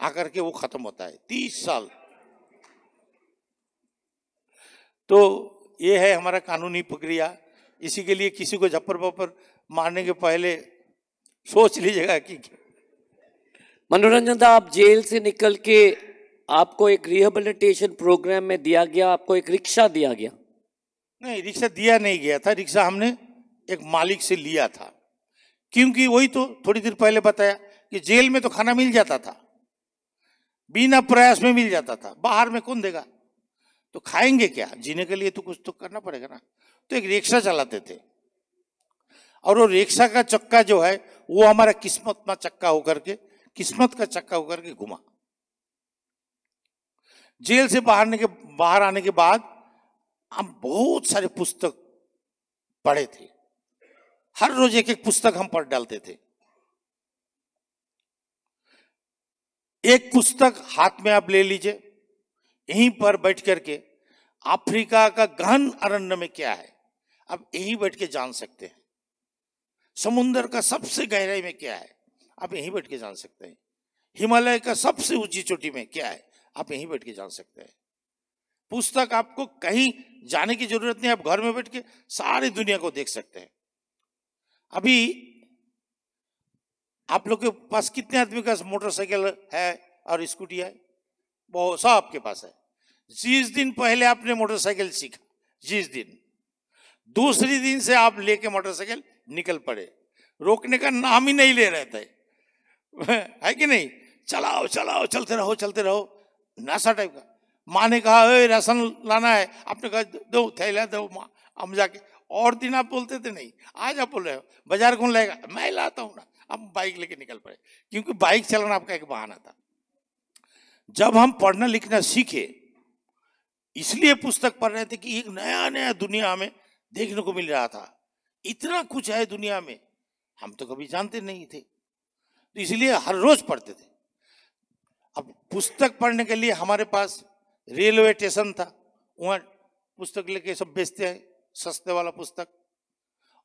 आकर के वो खत्म होता है तीस साल तो ये है हमारा कानूनी प्रक्रिया इसी के लिए किसी को झप्पर पप्पर मारने के पहले सोच लीजिएगा कि मनोरंजन दा आप जेल से निकल के आपको एक रिहेबिलिटेशन प्रोग्राम में दिया गया आपको एक रिक्शा दिया गया नहीं रिक्शा दिया नहीं गया था रिक्शा हमने एक मालिक से लिया था क्योंकि वही तो थोड़ी देर पहले बताया कि जेल में तो खाना मिल जाता था बिना प्रयास में मिल जाता था बाहर में कौन देगा तो खाएंगे क्या जीने के लिए तो कुछ तो करना पड़ेगा ना तो एक रिक्शा चलाते थे और वो रिक्शा का चक्का जो है वो हमारा किस्मत का चक्का होकर के किस्मत का चक्का होकर के घुमा जेल से बाहर आने के बाहर आने के बाद हम बहुत सारे पुस्तक पढ़े थे हर रोज एक एक पुस्तक हम पढ़ डालते थे एक पुस्तक हाथ में आप ले लीजिए यहीं पर बैठ करके अफ्रीका का गहन अरण्य में क्या है आप यहीं बैठ के जान सकते हैं समुन्द्र का सबसे गहराई में क्या है आप यहीं बैठ के जान सकते हैं हिमालय का सबसे ऊंची चोटी में क्या है आप यहीं बैठ के जान सकते हैं पुस्तक आपको कहीं जाने की जरूरत नहीं आप घर में बैठ के सारी दुनिया को देख सकते हैं अभी आप लोग के पास कितने आदमी का मोटरसाइकिल है और स्कूटी है बहुत सब आपके पास है जिस दिन पहले आपने मोटरसाइकिल सीखा जिस दिन दूसरी दिन से आप लेके मोटरसाइकिल निकल पड़े रोकने का नाम ही नहीं ले रहे थे है कि नहीं चलाओ चलाओ चलते रहो चलते रहो नशा टाइप का माँ ने कहा अरे राशन लाना है आपने कहा दो थैला दो माँ हम जाके और दिन आप बोलते थे नहीं आज आप बोल रहे हो बाजार कौन लाएगा मैं लाता हूँ ना आप बाइक लेके निकल पड़े क्योंकि बाइक चलाना आपका एक बहाना था जब हम पढ़ना लिखना सीखे इसलिए पुस्तक पढ़ रहे थे कि एक नया नया दुनिया हमें देखने को मिल रहा था इतना कुछ है दुनिया में हम तो कभी जानते नहीं थे तो इसलिए हर रोज पढ़ते थे अब पुस्तक पढ़ने के लिए हमारे पास रेलवे स्टेशन था वहाँ पुस्तक लेके सब बेचते हैं सस्ते वाला पुस्तक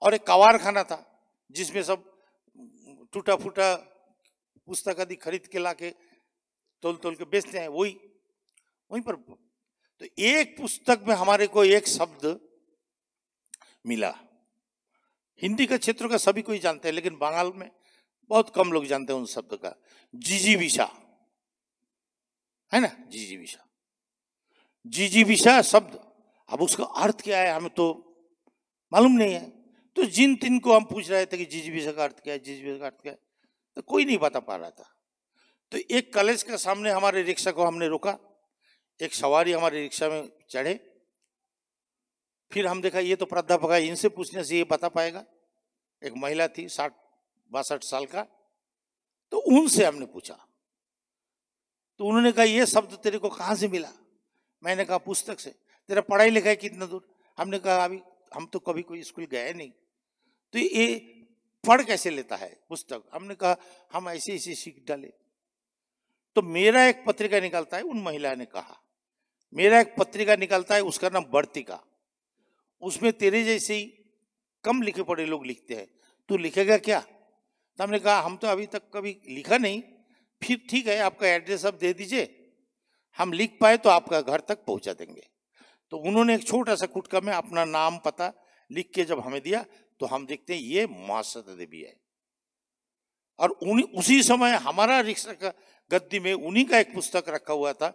और एक कवारखाना था जिसमें सब टूटा फूटा पुस्तक आदि खरीद के लाके तोल तोल के बेचते हैं वही वहीं पर तो एक पुस्तक में हमारे को एक शब्द मिला हिंदी का क्षेत्र का सभी कोई जानते हैं लेकिन बंगाल में बहुत कम लोग जानते हैं उन शब्द का विशा है ना जी विषा शब्द अब उसका अर्थ क्या है हमें तो मालूम नहीं है तो जिन तीन को हम पूछ रहे थे कि विषा का अर्थ क्या है विषा का अर्थ क्या है तो कोई नहीं बता पा रहा था तो एक कॉलेज के सामने हमारे रिक्शा को हमने रोका एक सवारी हमारे रिक्शा में चढ़े फिर हम देखा ये तो प्राध्यापक है इनसे पूछने से ये बता पाएगा एक महिला थी साठ बासठ साल का तो उनसे हमने पूछा तो उन्होंने कहा ये शब्द तेरे को कहाँ से मिला मैंने कहा पुस्तक से तेरा पढ़ाई लिखाई कितना दूर हमने कहा अभी हम तो कभी कोई स्कूल गए नहीं तो ये पढ़ कैसे लेता है पुस्तक हमने कहा हम ऐसे ऐसे सीख डाले तो मेरा एक पत्रिका निकलता है उन महिला ने कहा मेरा एक पत्रिका निकलता है उसका नाम बढ़तिका उसमें तेरे जैसे ही कम लिखे पढ़े लोग लिखते हैं तू लिखेगा क्या तो हमने कहा हम तो अभी तक कभी लिखा नहीं फिर ठीक है आपका एड्रेस आप दे दीजिए हम लिख पाए तो आपका घर तक पहुंचा देंगे तो उन्होंने एक छोटा सा कुटका में अपना नाम पता लिख के जब हमें दिया तो हम देखते हैं ये महासता देवी है और उन्हीं उसी समय हमारा रिक्शा का गद्दी में उन्हीं का एक पुस्तक रखा हुआ था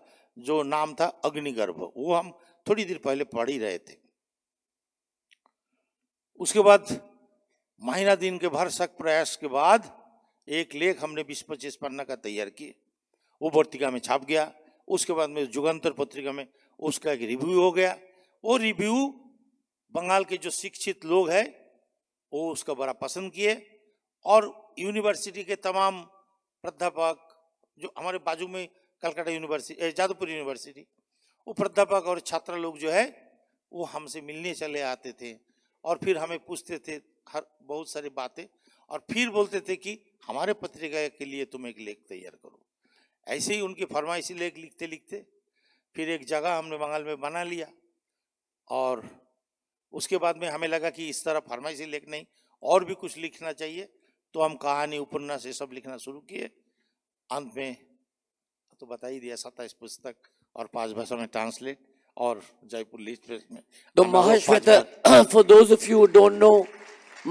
जो नाम था अग्निगर्भ वो हम थोड़ी देर पहले पढ़ ही रहे थे उसके बाद महीना दिन के भरसक प्रयास के बाद एक लेख हमने बीस पच्चीस पन्ना का तैयार किए वो पत्रिका में छाप गया उसके बाद में जुगान्तर पत्रिका में उसका एक रिव्यू हो गया वो रिव्यू बंगाल के जो शिक्षित लोग हैं वो उसका बड़ा पसंद किए और यूनिवर्सिटी के तमाम प्राध्यापक जो हमारे बाजू में कलकत्ता यूनिवर्सिटी जादवपुर यूनिवर्सिटी वो प्राध्यापक और छात्र लोग जो है वो हमसे मिलने चले आते थे और फिर हमें पूछते थे हर बहुत सारी बातें और फिर बोलते थे कि हमारे पत्रिका के लिए तुम एक लेख तैयार करो ऐसे ही उनकी फरमाइशी लेख लिखते लिखते फिर एक जगह हमने बंगाल में बना लिया और उसके बाद में हमें लगा कि इस तरह फरमाइशी लेख नहीं और भी कुछ लिखना चाहिए तो हम कहानी उपन्यास ये सब लिखना शुरू किए अंत में तो बता ही दिया सत्ताईस पुस्तक और पांच भाषा में ट्रांसलेट और जयपुर लिस्ट में तो Mahashweta for those of you don't know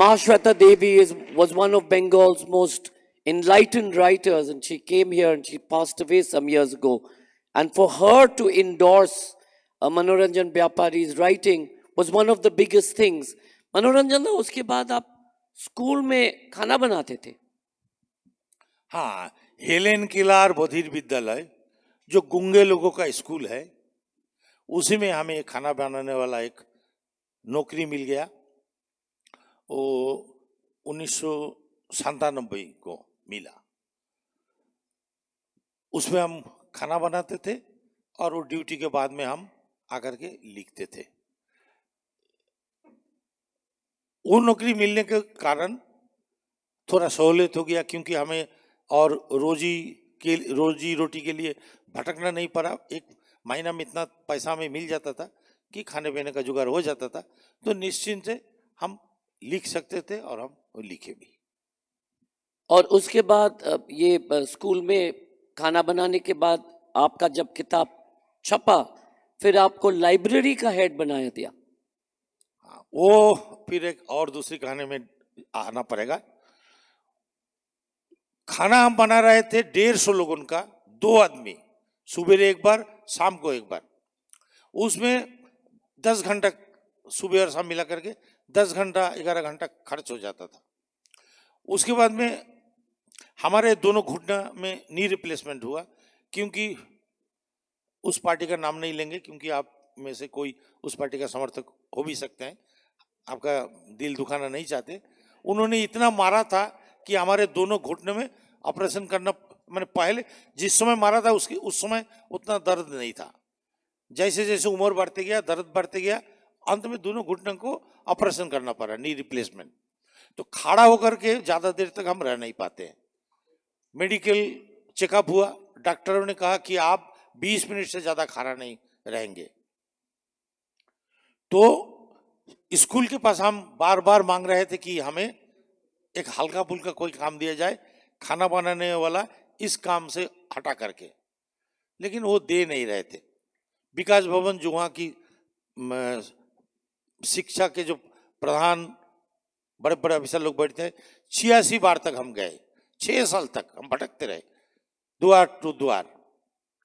Mahashweta Devi is, was one of Bengal's most enlightened writers and she came here and she passed away some years ago. And for her to endorse uh, Manoranjan Byapari's writing was one of the biggest things. Manoranjan ना उसके बाद आप school में खाना बनाते थे हाँ Helen किलार बधिर विद्यालय जो गुंगे लोगों का स्कूल है उसी में हमें खाना बनाने वाला एक नौकरी मिल वो उन्नीस को मिला उसमें हम खाना बनाते थे और वो ड्यूटी के बाद में हम आकर के लिखते थे वो नौकरी मिलने के कारण थोड़ा सहूलियत हो गया क्योंकि हमें और रोजी के रोजी रोटी के लिए भटकना नहीं पड़ा एक महीना में इतना पैसा हमें मिल जाता था कि खाने पीने का जुगाड़ हो जाता था तो निश्चिंत से हम लिख सकते थे और हम लिखे भी और उसके बाद ये स्कूल में खाना बनाने के बाद आपका जब किताब छपा फिर आपको लाइब्रेरी का हेड बनाया दिया हाँ, वो फिर एक और दूसरी कहानी में आना पड़ेगा खाना हम बना रहे थे डेढ़ सौ लोगों का दो आदमी सुबह एक बार शाम को एक बार उसमें दस घंटा सुबह और शाम मिला करके दस घंटा ग्यारह घंटा खर्च हो जाता था उसके बाद में हमारे दोनों घुटना में नी रिप्लेसमेंट हुआ क्योंकि उस पार्टी का नाम नहीं लेंगे क्योंकि आप में से कोई उस पार्टी का समर्थक हो भी सकते हैं आपका दिल दुखाना नहीं चाहते उन्होंने इतना मारा था कि हमारे दोनों घुटने में ऑपरेशन करना मैंने पहले जिस समय मारा था उसके उस समय उतना दर्द नहीं था जैसे जैसे उम्र बढ़ते गया दर्द बढ़ते गया अंत में दोनों घुटनों को ऑपरेशन करना पड़ा नी रिप्लेसमेंट तो खड़ा होकर के ज़्यादा देर तक हम रह नहीं पाते हैं मेडिकल चेकअप हुआ डॉक्टरों ने कहा कि आप 20 मिनट से ज़्यादा खड़ा नहीं रहेंगे तो स्कूल के पास हम बार बार मांग रहे थे कि हमें एक हल्का फुल्का कोई काम दिया जाए खाना बनाने वाला इस काम से हटा करके लेकिन वो दे नहीं रहे थे विकास भवन जो वहाँ की शिक्षा के जो प्रधान बड़े बड़े अफिसर लोग बैठते हैं छियासी बार तक हम गए छः साल तक हम भटकते रहे द्वार टू द्वार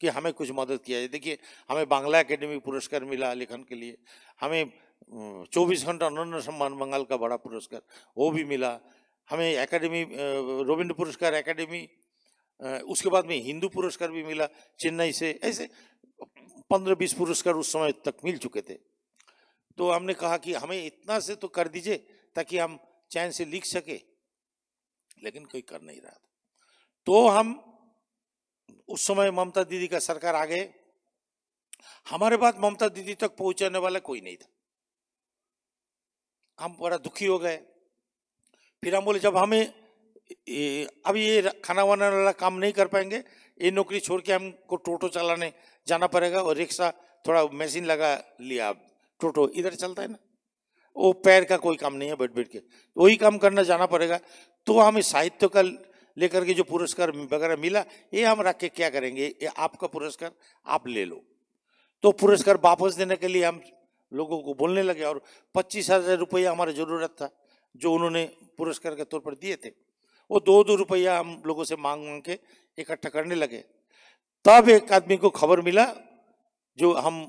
कि हमें कुछ मदद किया जाए देखिए हमें बांग्ला एकेडमी पुरस्कार मिला लेखन के लिए हमें 24 घंटा अनन्न सम्मान बंगाल का बड़ा पुरस्कार वो भी मिला हमें एकेडमी रविंद्र पुरस्कार एकेडमी उसके बाद में हिंदू पुरस्कार भी मिला चेन्नई से ऐसे पंद्रह बीस पुरस्कार उस समय तक मिल चुके थे तो हमने कहा कि हमें इतना से तो कर दीजिए ताकि हम चैन से लिख सके लेकिन कोई कर नहीं रहा था तो हम उस समय ममता दीदी का सरकार आ गए हमारे बाद ममता दीदी तक पहुंचाने वाला कोई नहीं था हम बड़ा दुखी हो गए फिर हम बोले जब हमें अब ये खाना वाना वाला काम नहीं कर पाएंगे ये नौकरी छोड़ के हमको टोटो चलाने जाना पड़ेगा और रिक्शा थोड़ा मशीन लगा लिया टोटो इधर चलता है ना वो पैर का कोई काम नहीं है बैठ बैठ के वही काम करना जाना पड़ेगा तो हमें साहित्य का लेकर के जो पुरस्कार वगैरह मिला ये हम रख के क्या करेंगे ये आपका पुरस्कार आप ले लो तो पुरस्कार वापस देने के लिए हम लोगों को बोलने लगे और पच्चीस हज़ार रुपया हमारा ज़रूरत था जो उन्होंने पुरस्कार के तौर पर दिए थे वो दो दो रुपया हम लोगों से मांग मांग के इकट्ठा करने लगे तब एक आदमी को खबर मिला जो हम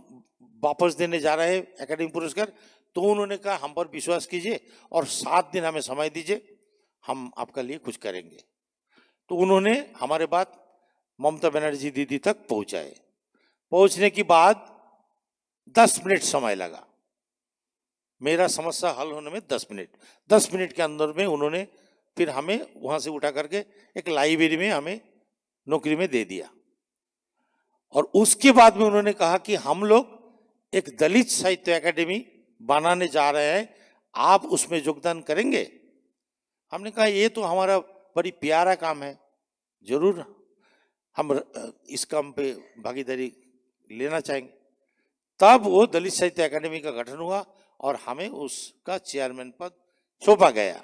वापस देने जा रहे हैं एकेडमी पुरस्कार तो उन्होंने कहा हम पर विश्वास कीजिए और सात दिन हमें समय दीजिए हम आपका लिए कुछ करेंगे तो उन्होंने हमारे बात ममता बनर्जी दीदी तक पहुंचाए पहुंचने के बाद दस मिनट समय लगा मेरा समस्या हल होने में दस मिनट दस मिनट के अंदर में उन्होंने फिर हमें वहां से उठा करके एक लाइब्रेरी में हमें नौकरी में दे दिया और उसके बाद में उन्होंने कहा कि हम लोग एक दलित साहित्य एकेडमी बनाने जा रहे हैं आप उसमें योगदान करेंगे हमने कहा ये तो हमारा बड़ी प्यारा काम है जरूर हम इस काम पे भागीदारी लेना चाहेंगे तब वो दलित साहित्य एकेडमी का गठन हुआ और हमें उसका चेयरमैन पद सौंपा गया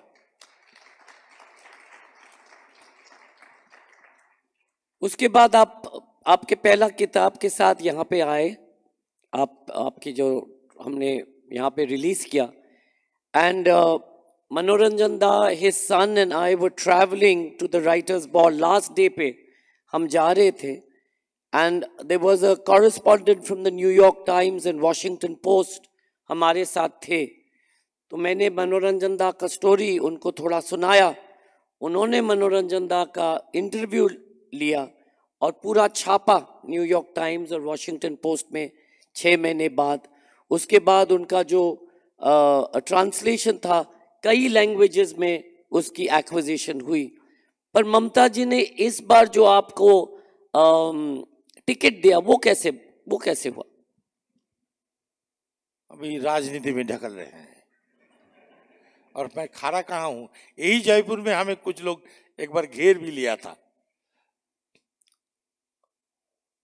उसके बाद आप आपके पहला किताब के साथ यहाँ पे आए आप आपकी जो हमने यहाँ पे रिलीज किया एंड uh, मनोरंजन दा his son and I were travelling to the writers ball last day पे हम जा रहे थे and there was a correspondent from the New York Times and Washington Post हमारे साथ थे तो मैंने मनोरंजन दा का स्टोरी उनको थोड़ा सुनाया उन्होंने मनोरंजन दा का इंटरव्यू लिया और पूरा छापा न्यूयॉर्क टाइम्स और वॉशिंगटन पोस्ट में छः महीने बाद उसके बाद उनका जो ट्रांसलेशन था कई लैंग्वेजेस में उसकी एक्विजिशन हुई पर ममता जी ने इस बार जो आपको टिकट दिया वो कैसे वो कैसे हुआ अभी राजनीति में ढकल रहे हैं और मैं खारा कहा हूँ यही जयपुर में हमें कुछ लोग एक बार घेर भी लिया था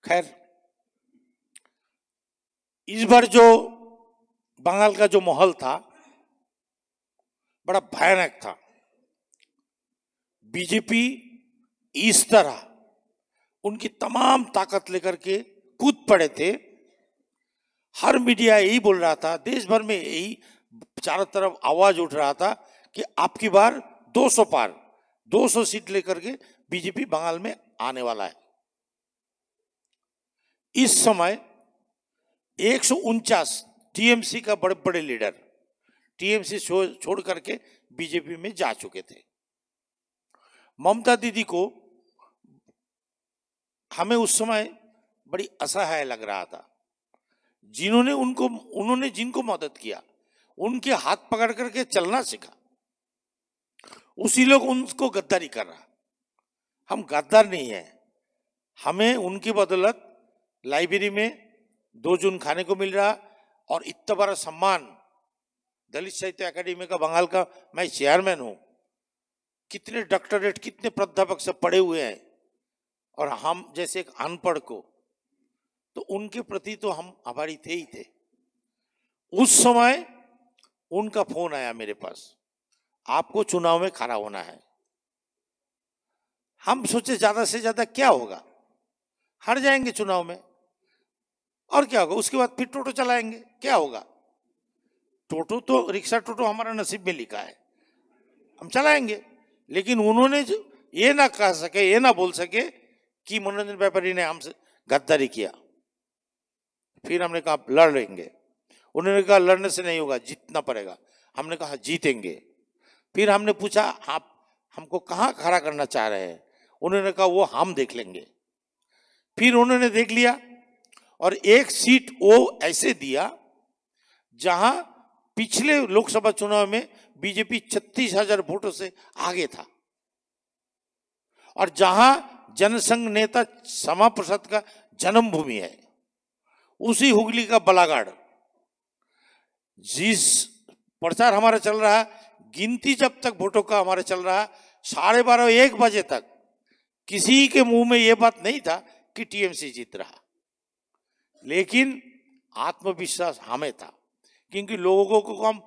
खैर इस बार जो बंगाल का जो माहौल था बड़ा भयानक था बीजेपी इस तरह उनकी तमाम ताकत लेकर के कूद पड़े थे हर मीडिया यही बोल रहा था देश भर में यही चारों तरफ आवाज उठ रहा था कि आपकी बार 200 पार 200 सीट लेकर के बीजेपी बंगाल में आने वाला है इस समय एक सौ उनचास टीएमसी का बड़े बड़े लीडर टीएमसी छोड़ करके बीजेपी में जा चुके थे ममता दीदी को हमें उस समय बड़ी असहाय लग रहा था जिन्होंने उनको उन्होंने जिनको मदद किया उनके हाथ पकड़ करके चलना सीखा उसी लोग उनको गद्दारी कर रहा हम गद्दार नहीं है हमें उनकी बदौलत लाइब्रेरी में दो जून खाने को मिल रहा और इतना बड़ा सम्मान दलित साहित्य अकादमी का बंगाल का मैं चेयरमैन हूं कितने डॉक्टरेट कितने प्राध्यापक सब पढ़े हुए हैं और हम जैसे एक अनपढ़ को तो उनके प्रति तो हम आभारी थे ही थे उस समय उनका फोन आया मेरे पास आपको चुनाव में खड़ा होना है हम सोचे ज्यादा से ज्यादा क्या होगा हार जाएंगे चुनाव में और क्या होगा उसके बाद फिर टोटो चलाएंगे क्या होगा टोटो तो रिक्शा टोटो हमारा नसीब में लिखा है हम चलाएंगे लेकिन उन्होंने जो ये ना कह सके ये ना बोल सके कि मनोरंजन व्यापारी ने हमसे गद्दारी किया फिर हमने कहा लड़ लेंगे उन्होंने कहा लड़ने से नहीं होगा जीतना पड़ेगा हमने कहा जीतेंगे फिर हमने पूछा आप हमको कहाँ खड़ा करना चाह रहे हैं उन्होंने कहा वो हम देख लेंगे फिर उन्होंने देख लिया और एक सीट वो ऐसे दिया जहां पिछले लोकसभा चुनाव में बीजेपी छत्तीस हजार वोटों से आगे था और जहां जनसंघ नेता समा प्रसाद का जन्मभूमि है उसी हुगली का बलागाड़ जिस प्रचार हमारा चल रहा गिनती जब तक वोटों का हमारा चल रहा साढ़े बारह एक बजे तक किसी के मुंह में यह बात नहीं था कि टीएमसी जीत रहा लेकिन आत्मविश्वास हमें था क्योंकि लोगों को हम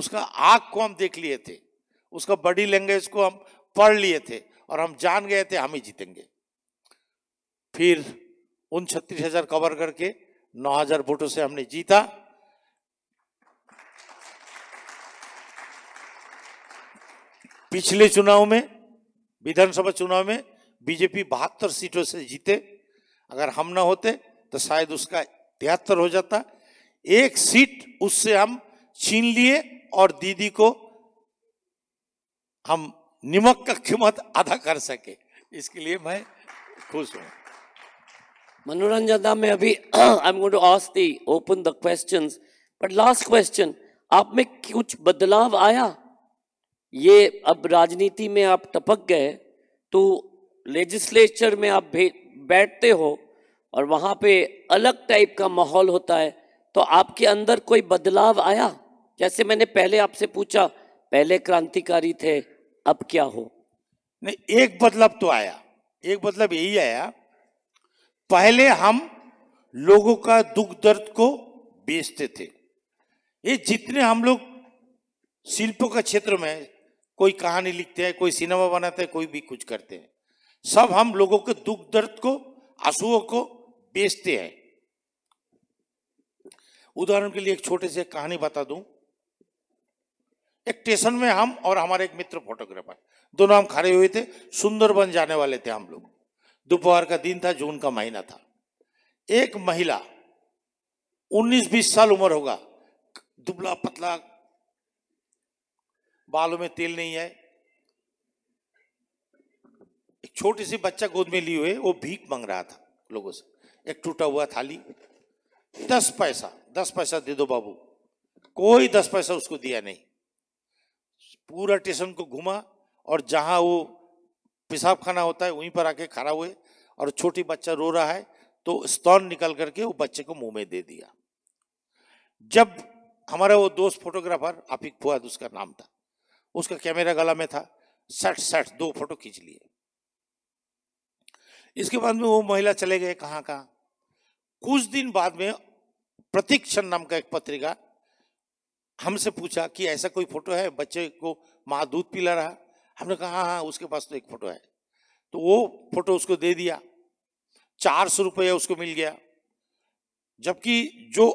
उसका आग को हम देख लिए थे उसका बॉडी लैंग्वेज को हम पढ़ लिए थे और हम जान गए थे हम ही जीतेंगे फिर उन छत्तीस हजार कवर करके नौ हजार वोटों से हमने जीता पिछले चुनाव में विधानसभा चुनाव में बीजेपी बहत्तर सीटों से जीते अगर हम ना होते तो शायद उसका तिहत्तर हो जाता एक सीट उससे हम छीन लिए और दीदी को हम निमक का कीमत अदा कर सके इसके लिए मैं खुश हूँ मनोरंजन दा में अभी I am going to ask the open the questions but last question आप में कुछ बदलाव आया ये अब राजनीति में आप टपक गए तो लेजिस्लेचर में आप बैठते हो और वहाँ पे अलग टाइप का माहौल होता है तो आपके अंदर कोई बदलाव आया जैसे मैंने पहले आपसे पूछा पहले क्रांतिकारी थे अब क्या हो नहीं एक बदलाव तो आया एक बदलाव यही आया पहले हम लोगों का दुख दर्द को बेचते थे ये जितने हम लोग शिल्पों के क्षेत्र में कोई कहानी लिखते हैं कोई सिनेमा बनाते हैं कोई भी कुछ करते हैं सब हम लोगों के दुख दर्द को आंसुओं को बेचते हैं उदाहरण के लिए एक छोटे से कहानी बता दूं एक स्टेशन में हम और हमारे एक मित्र फोटोग्राफर दोनों हम खड़े हुए थे सुंदरबन जाने वाले थे हम लोग दोपहर का दिन था जून का महीना था एक महिला 19-20 साल उम्र होगा दुबला पतला बालों में तेल नहीं है एक छोटी सी बच्चा गोद में लिए हुए वो भीख मांग रहा था लोगों से एक टूटा हुआ थाली दस पैसा दस पैसा दे दो बाबू कोई दस पैसा उसको दिया नहीं पूरा स्टेशन को घुमा और जहां वो पेशाब खाना होता है वहीं पर आके खड़ा हुए और छोटी बच्चा रो रहा है तो स्तौन निकल करके वो बच्चे को मुंह में दे दिया जब हमारा वो दोस्त फोटोग्राफर आफिक फुआद उसका नाम था उसका कैमरा गला में था सठ सठ दो फोटो खींच लिए इसके बाद में वो महिला चले गए कहाँ कहाँ कुछ दिन बाद में प्रतीक्षण नाम का एक पत्रिका हमसे पूछा कि ऐसा कोई फोटो है बच्चे को माँ दूध पिला रहा हमने कहा हाँ हाँ उसके पास तो एक फोटो है तो वो फोटो उसको दे दिया चार सौ रुपया उसको मिल गया जबकि जो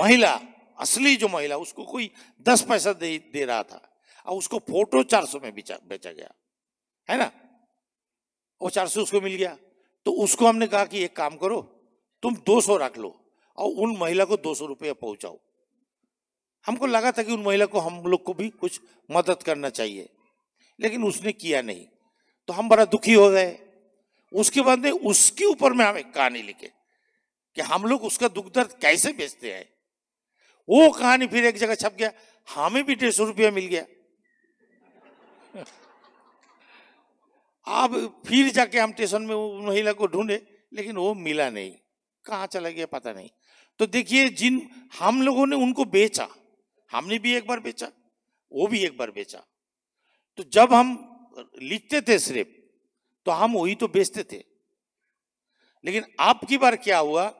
महिला असली जो महिला उसको कोई दस पैसा दे दे रहा था और उसको फोटो चार सौ में बेचा बेचा गया है ना वो चार सौ उसको मिल गया तो उसको हमने कहा कि एक काम करो तुम दो सौ रख लो और उन महिला को दो सौ रुपया पहुंचाओ हमको लगा था कि उन महिला को हम लोग को भी कुछ मदद करना चाहिए लेकिन उसने किया नहीं तो हम बड़ा दुखी हो गए उसके बाद में उसके ऊपर में हम एक कहानी लिखे कि हम लोग उसका दुख दर्द कैसे बेचते हैं वो कहानी फिर एक जगह छप गया हमें भी डेढ़ सौ रुपया मिल गया आप फिर जाके हम स्टेशन में वो महिला को ढूंढे लेकिन वो मिला नहीं कहाँ चला गया पता नहीं तो देखिए जिन हम लोगों ने उनको बेचा हमने भी एक बार बेचा वो भी एक बार बेचा तो जब हम लिखते थे सिर्फ तो हम वही तो बेचते थे लेकिन आपकी बार क्या हुआ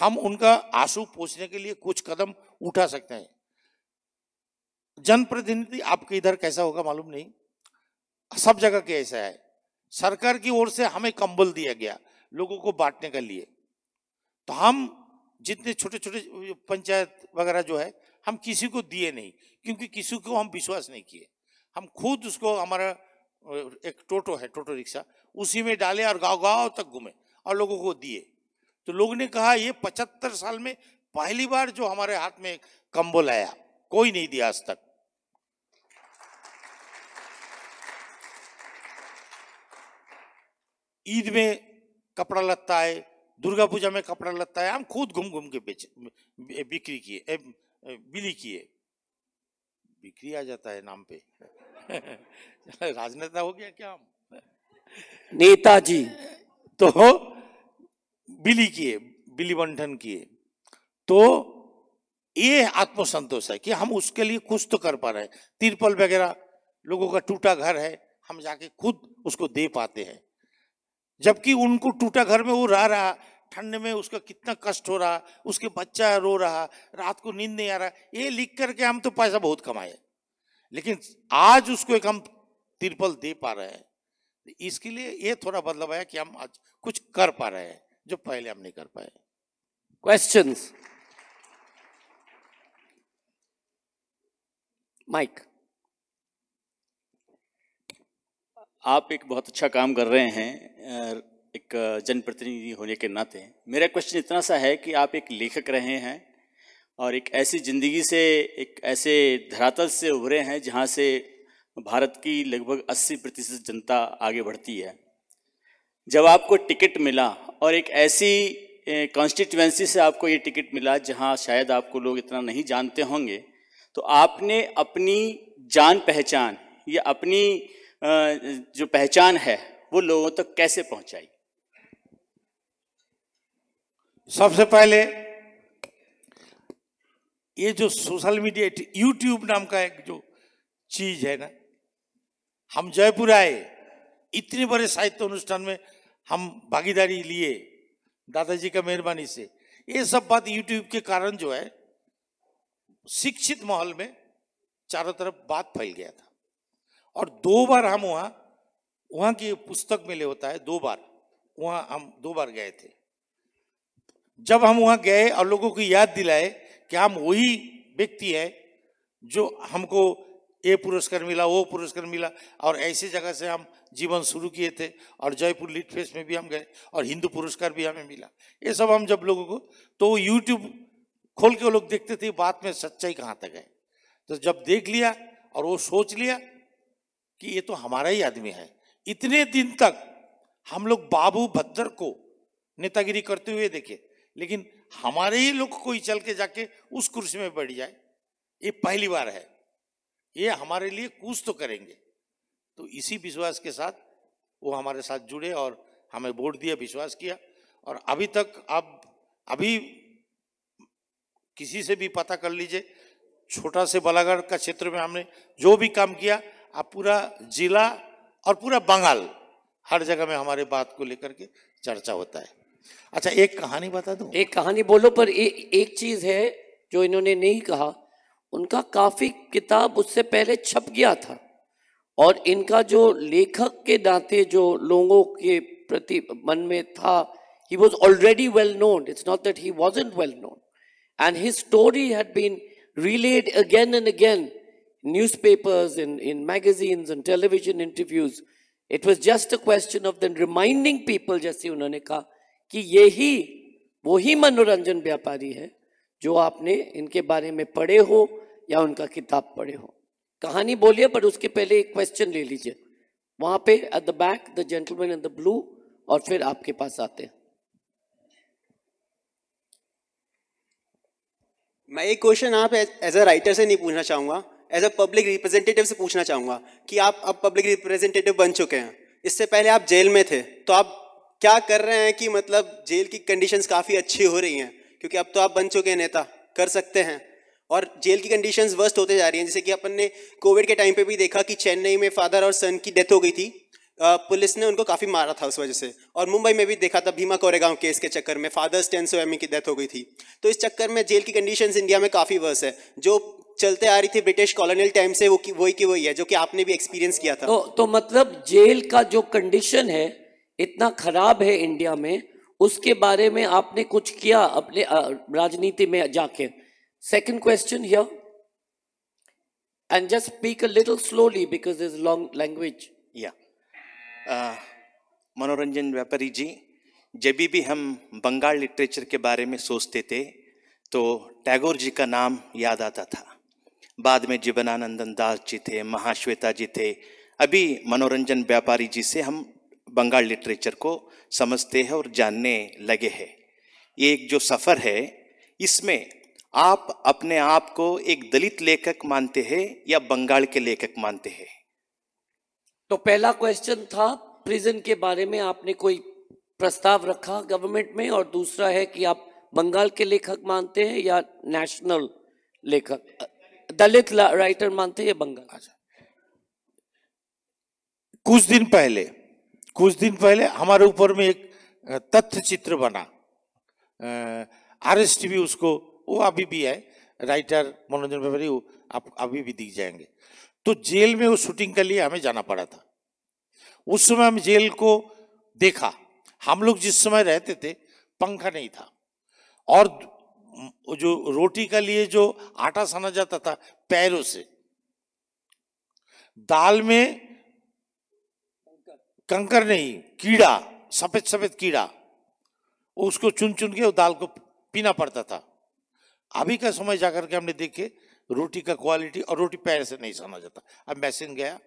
हम उनका आंसू पोछने के लिए कुछ कदम उठा सकते हैं जनप्रतिनिधि आपके इधर कैसा होगा मालूम नहीं सब जगह के ऐसा है सरकार की ओर से हमें कंबल दिया गया लोगों को बांटने के लिए तो हम जितने छोटे छोटे पंचायत वगैरह जो है हम किसी को दिए नहीं क्योंकि किसी को हम विश्वास नहीं किए हम खुद उसको हमारा एक टोटो है टोटो रिक्शा उसी में डाले और गांव गांव तक घूमे और लोगों को दिए तो लोग ने कहा ये पचहत्तर साल में पहली बार जो हमारे हाथ में कंबल आया कोई नहीं दिया आज तक ईद में कपड़ा लगता है दुर्गा पूजा में कपड़ा लगता है हम खुद घूम घूम के बेच बिक्री किए बिली किए बिक्री आ जाता है नाम पे राजनेता हो गया क्या हम नेताजी तो बिली किए बिली बंठन किए तो ये आत्मसंतोष है कि हम उसके लिए कुछ तो कर पा रहे हैं तिरपल वगैरह लोगों का टूटा घर है हम जाके खुद उसको दे पाते हैं जबकि उनको टूटा घर में वो रह रहा ठंड में उसका कितना कष्ट हो रहा उसके बच्चा रो रहा रात को नींद नहीं आ रहा ये लिख करके हम तो पैसा बहुत कमाए लेकिन आज उसको एक हम तिरपल दे पा रहे हैं इसके लिए ये थोड़ा बदलाव आया कि हम आज कुछ कर पा रहे हैं जो पहले हम नहीं कर पाए क्वेश्चंस माइक आप एक बहुत अच्छा काम कर रहे हैं एक जनप्रतिनिधि होने के नाते मेरा क्वेश्चन इतना सा है कि आप एक लेखक रहे हैं और एक ऐसी ज़िंदगी से एक ऐसे धरातल से उभरे हैं जहाँ से भारत की लगभग 80 प्रतिशत जनता आगे बढ़ती है जब आपको टिकट मिला और एक ऐसी कॉन्स्टिट्यूंसी से आपको ये टिकट मिला जहाँ शायद आपको लोग इतना नहीं जानते होंगे तो आपने अपनी जान पहचान या अपनी जो पहचान है वो लोगों तक कैसे पहुंचाई सबसे पहले ये जो सोशल मीडिया यूट्यूब नाम का एक जो चीज है ना हम जयपुर आए इतने बड़े साहित्य अनुष्ठान में हम भागीदारी लिए दादाजी का मेहरबानी से ये सब बात यूट्यूब के कारण जो है शिक्षित माहौल में चारों तरफ बात फैल गया था और दो बार हम वहाँ वहाँ की पुस्तक में ले होता है दो बार वहाँ हम दो बार गए थे जब हम वहाँ गए और लोगों को याद दिलाए कि हम वही व्यक्ति है जो हमको ये पुरस्कार मिला वो पुरस्कार मिला और ऐसी जगह से हम जीवन शुरू किए थे और जयपुर लिट फेस्ट में भी हम गए और हिंदू पुरस्कार भी हमें मिला ये सब हम जब लोगों को तो यूट्यूब खोल के वो लोग देखते थे बात में सच्चाई कहाँ तक है तो जब देख लिया और वो सोच लिया कि ये तो हमारा ही आदमी है इतने दिन तक हम लोग बाबू भद्दर को नेतागिरी करते हुए देखे लेकिन हमारे ही लोग कोई चल के जाके उस कुर्सी में बैठ जाए ये पहली बार है ये हमारे लिए कुछ तो करेंगे तो इसी विश्वास के साथ वो हमारे साथ जुड़े और हमें वोट दिया विश्वास किया और अभी तक आप अभी किसी से भी पता कर लीजिए छोटा से बलागढ़ का क्षेत्र में हमने जो भी काम किया आप पूरा जिला और पूरा बंगाल हर जगह में हमारे बात को लेकर के चर्चा होता है अच्छा एक कहानी बता दो एक कहानी बोलो पर ए, एक चीज है जो इन्होंने नहीं कहा उनका काफी किताब उससे पहले छप गया था और इनका जो लेखक के नाते जो लोगों के प्रति मन में था he was already well known it's not that he was well known and his story had been relayed again and again newspapers, in, in magazines, and television interviews. It was just a question of them reminding people, जैसे उन्होंने कहा कि यही वही मनोरंजन व्यापारी है जो आपने इनके बारे में पढ़े हो या उनका किताब पढ़े हो कहानी बोलिए पर उसके पहले एक क्वेश्चन ले लीजिए वहां पे at the back the gentleman in the blue और फिर आपके पास आते हैं मैं एक क्वेश्चन आप एज अ राइटर से नहीं पूछना चाहूंगा एज अ पब्लिक रिप्रेजेंटेटिव से पूछना चाहूँगा कि आप अब पब्लिक रिप्रेजेंटेटिव बन चुके हैं इससे पहले आप जेल में थे तो आप क्या कर रहे हैं कि मतलब जेल की कंडीशंस काफ़ी अच्छी हो रही हैं क्योंकि अब तो आप बन चुके हैं नेता कर सकते हैं और जेल की कंडीशंस वर्स्ट होते जा रही हैं जैसे कि अपन ने कोविड के टाइम पे भी देखा कि चेन्नई में फादर और सन की डेथ हो गई थी पुलिस ने उनको काफ़ी मारा था उस वजह से और मुंबई में भी देखा था भीमा कोरेगांव केस के चक्कर में फादर्स टेन सो एम की डेथ हो गई थी तो इस चक्कर में जेल की कंडीशंस इंडिया में काफ़ी वर्स है जो चलते आ रही थी ब्रिटिश कॉलोनियल टाइम से वो वही की वही है जो कि आपने भी एक्सपीरियंस किया था तो, तो मतलब जेल का जो कंडीशन है इतना खराब है इंडिया में उसके बारे में आपने कुछ किया अपने राजनीति में जाके second question here and just speak a little slowly because is long language या मनोरंजन व्यापारी जी जब भी हम बंगाल लिटरेचर के बारे में सोचते थे तो टैगोर जी का नाम याद आता था बाद में जीवनानंदन दास जी थे महाश्वेता जी थे अभी मनोरंजन व्यापारी जी से हम बंगाल लिटरेचर को समझते हैं और जानने लगे हैं ये एक जो सफ़र है इसमें आप अपने आप को एक दलित लेखक मानते हैं या बंगाल के लेखक मानते हैं तो पहला क्वेश्चन था प्रिजन के बारे में आपने कोई प्रस्ताव रखा गवर्नमेंट में और दूसरा है कि आप बंगाल के लेखक मानते हैं या नेशनल लेखक दलित राइटर मानते हैं बंगाल कुछ दिन पहले कुछ दिन पहले हमारे ऊपर में एक तथ्य चित्र बना आर एस टी उसको वो अभी भी है राइटर मनोरंजन व्यापारी आप अभी भी दिख जाएंगे तो जेल में वो शूटिंग के लिए हमें जाना पड़ा था उस समय हम जेल को देखा हम लोग जिस समय रहते थे पंखा नहीं था और जो रोटी का लिए जो आटा साना जाता था पैरों से दाल में कंकर नहीं कीड़ा सफेद सफेद कीड़ा उसको चुन चुन के दाल को पीना पड़ता था अभी का समय जाकर के हमने देखे रोटी का क्वालिटी और रोटी पैर से नहीं साना जाता अब मैसिन गया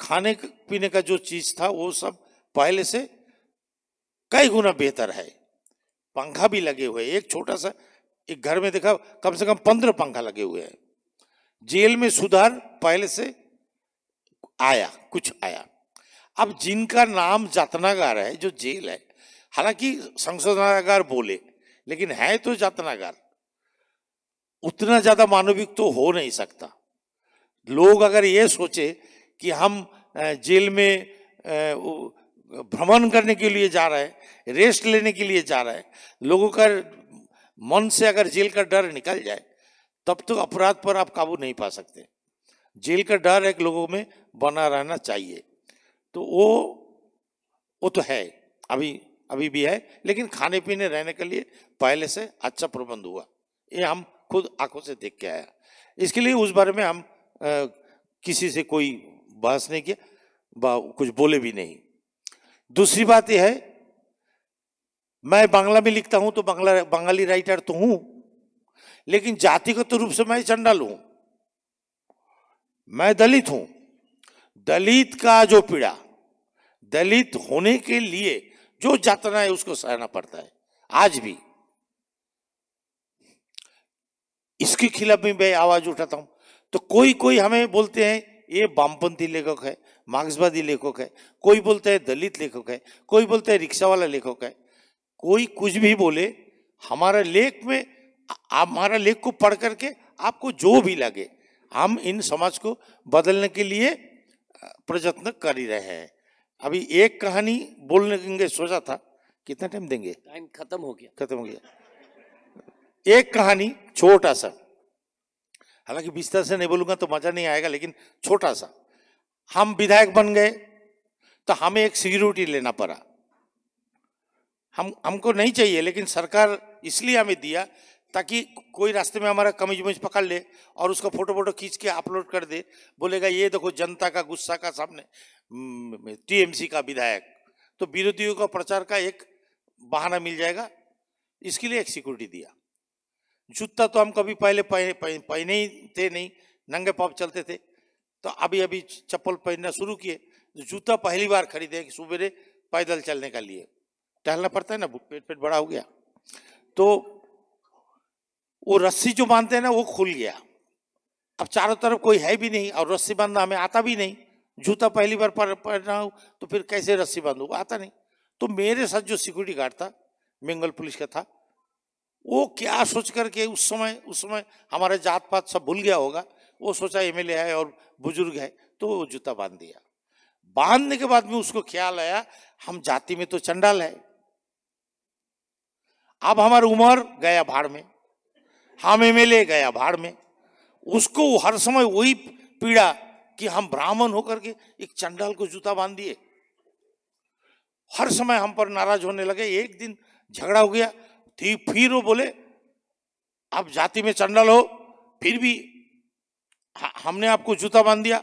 खाने पीने का जो चीज था वो सब पहले से कई गुना बेहतर है पंखा भी लगे हुए एक छोटा सा एक घर में देखा कम से कम पंद्रह पंखा लगे हुए हैं जेल में सुधार पहले से आया कुछ आया अब जिनका नाम जातनागार है जो जेल है हालांकि संशोधनागार बोले लेकिन है तो जातनागार उतना ज्यादा मानविक तो हो नहीं सकता लोग अगर ये सोचे कि हम जेल में भ्रमण करने के लिए जा रहा है रेस्ट लेने के लिए जा रहा है लोगों का मन से अगर जेल का डर निकल जाए तब तो अपराध पर आप काबू नहीं पा सकते जेल का डर एक लोगों में बना रहना चाहिए तो वो वो तो है अभी अभी भी है लेकिन खाने पीने रहने के लिए पहले से अच्छा प्रबंध हुआ ये हम खुद आंखों से देख के आया इसके लिए उस बारे में हम आ, किसी से कोई बहस नहीं किया कुछ बोले भी नहीं दूसरी बात यह है मैं बांग्ला में लिखता हूं तो बांग्ला बंगाली राइटर तो हूं लेकिन जातिगत रूप से मैं चंडल हूं मैं दलित हूं दलित का जो पीड़ा दलित होने के लिए जो जातना है उसको सहना पड़ता है आज भी इसके खिलाफ भी मैं आवाज उठाता हूं तो कोई कोई हमें बोलते हैं ये वामपंथी लेखक है मार्क्सवादी लेखक है कोई बोलता है दलित लेखक है कोई बोलता है रिक्शा वाला लेखक है कोई कुछ भी बोले हमारा लेख में हमारा लेख को पढ़ करके आपको जो भी लगे हम इन समाज को बदलने के लिए प्रयत्न कर ही रहे हैं अभी एक कहानी बोलने के सोचा था कितना टाइम देंगे टाइम खत्म हो गया खत्म हो गया एक कहानी छोटा सा हालांकि विस्तार से नहीं बोलूंगा तो मजा नहीं आएगा लेकिन छोटा सा हम विधायक बन गए तो हमें एक सिक्योरिटी लेना पड़ा हम हमको नहीं चाहिए लेकिन सरकार इसलिए हमें दिया ताकि कोई रास्ते में हमारा कमीज उमीज पकड़ ले और उसका फोटो फोटो खींच के अपलोड कर दे बोलेगा ये देखो जनता का गुस्सा का सामने हम्म, टीएमसी का विधायक तो विरोधियों का प्रचार का एक बहाना मिल जाएगा इसके लिए एक सिक्योरिटी दिया जूता तो हम कभी पहले पहने ही थे नहीं नंगे पॉप चलते थे तो अभी अभी चप्पल पहनना शुरू किए तो जूता पहली बार खरीदे सुबेरे पैदल चलने का लिए टहलना पड़ता है ना पेट पेट बड़ा हो गया तो वो रस्सी जो बांधते हैं ना वो खुल गया अब चारों तरफ कोई है भी नहीं और रस्सी बांधना हमें आता भी नहीं जूता पहली बार पहन रहा हूँ तो फिर कैसे रस्सी बांधू आता नहीं तो मेरे साथ जो सिक्योरिटी गार्ड था मंगल पुलिस का था वो क्या सोच करके उस समय उस समय हमारे जात पात सब भूल गया होगा वो सोचा एम एल है और बुजुर्ग है तो वो जूता बांध दिया बांधने के बाद में उसको ख्याल आया हम जाति में तो चंडाल है अब हमारी उम्र गया भाड़ में हम एम गया भाड़ में उसको हर समय वही पीड़ा कि हम ब्राह्मण होकर के एक चंडाल को जूता बांध दिए हर समय हम पर नाराज होने लगे एक दिन झगड़ा हो गया थी फिर वो बोले आप जाति में चंडाल हो फिर भी हमने आपको जूता बांध दिया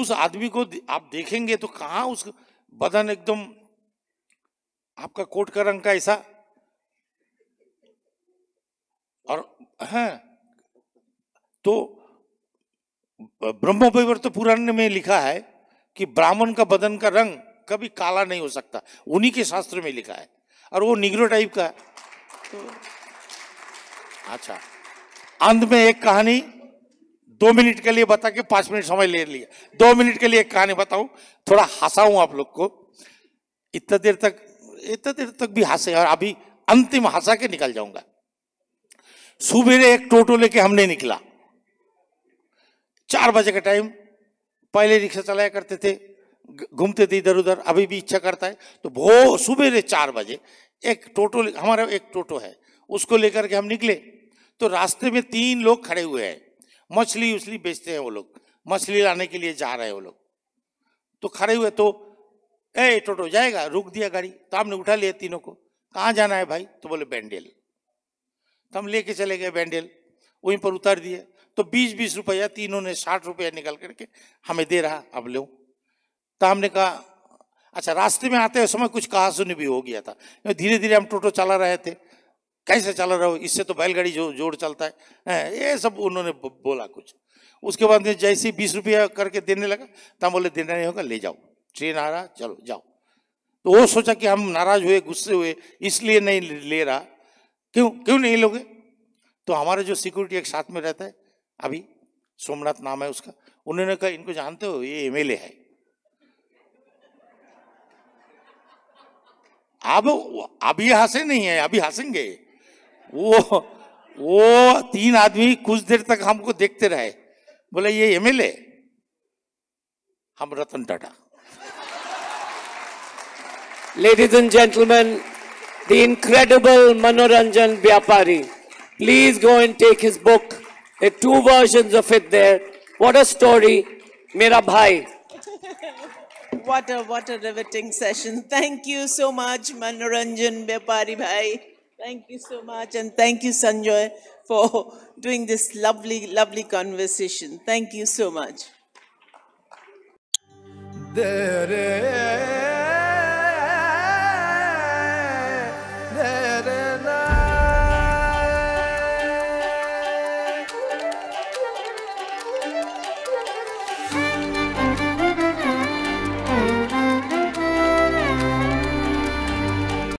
उस आदमी को आप देखेंगे तो कहाँ उस बदन एकदम आपका कोट का रंग का ऐसा और है हाँ, तो ब्रह्म परिवर्त तो पुराण में लिखा है कि ब्राह्मण का बदन का रंग कभी काला नहीं हो सकता उन्हीं के शास्त्र में लिखा है और वो निग्रो टाइप का है तो अच्छा अंत में एक कहानी दो मिनट के लिए बता के पांच मिनट समय ले लिया दो मिनट के लिए एक कहानी बताऊं थोड़ा हूं आप लोग को इतना देर तक इतना देर तक भी हंसे और अभी अंतिम हंसा के निकल जाऊंगा सुबेरे एक टोटो लेके हमने निकला चार बजे का टाइम पहले रिक्शा चलाया करते थे घूमते थे इधर उधर अभी भी इच्छा करता है तो भो सुबेरे चार बजे एक टोटो हमारा एक टोटो है उसको लेकर के हम निकले तो रास्ते में तीन लोग खड़े हुए हैं मछली उछली बेचते हैं वो लोग मछली लाने के लिए जा रहे हैं वो लोग तो खड़े हुए तो ए टोटो जाएगा रुक दिया गाड़ी तो आपने उठा लिया तीनों को कहाँ जाना है भाई तो बोले बैंडेल तो हम लेके चले गए बैंडेल वहीं पर उतार दिए तो बीस बीस रुपया तीनों ने साठ रुपया निकाल करके हमें दे रहा अब लो तो हमने कहा अच्छा रास्ते में आते समय कुछ कहा सुनी भी हो गया था धीरे धीरे हम टोटो चला रहे थे कैसे चला रहे हो इससे तो बैलगाड़ी जो जोर चलता है ये सब उन्होंने बोला कुछ उसके बाद में जैसे ही बीस रुपया करके देने लगा तब बोले देना नहीं होगा ले जाओ ट्रेन आ रहा चलो जाओ तो वो सोचा कि हम नाराज हुए गुस्से हुए इसलिए नहीं ले रहा क्यों क्यों नहीं लोगे तो हमारे जो सिक्योरिटी एक साथ में रहता है अभी सोमनाथ नाम है उसका उन्होंने कहा इनको जानते हो ये एम है अब अभी हंसे नहीं है अभी हंसेंगे वो वो तीन आदमी कुछ देर तक हमको देखते रहे बोले ये एम एमएलए हम Ratan Tata ladies and gentleman the incredible Manoranjan Byapari please go and take his book a two version of it there what a story मेरा भाई What a what a riveting session! Thank you so much, Manoranjan Bepari Bhai. Thank you so much, and thank you, Sanjoy, for doing this lovely, lovely conversation. Thank you so much.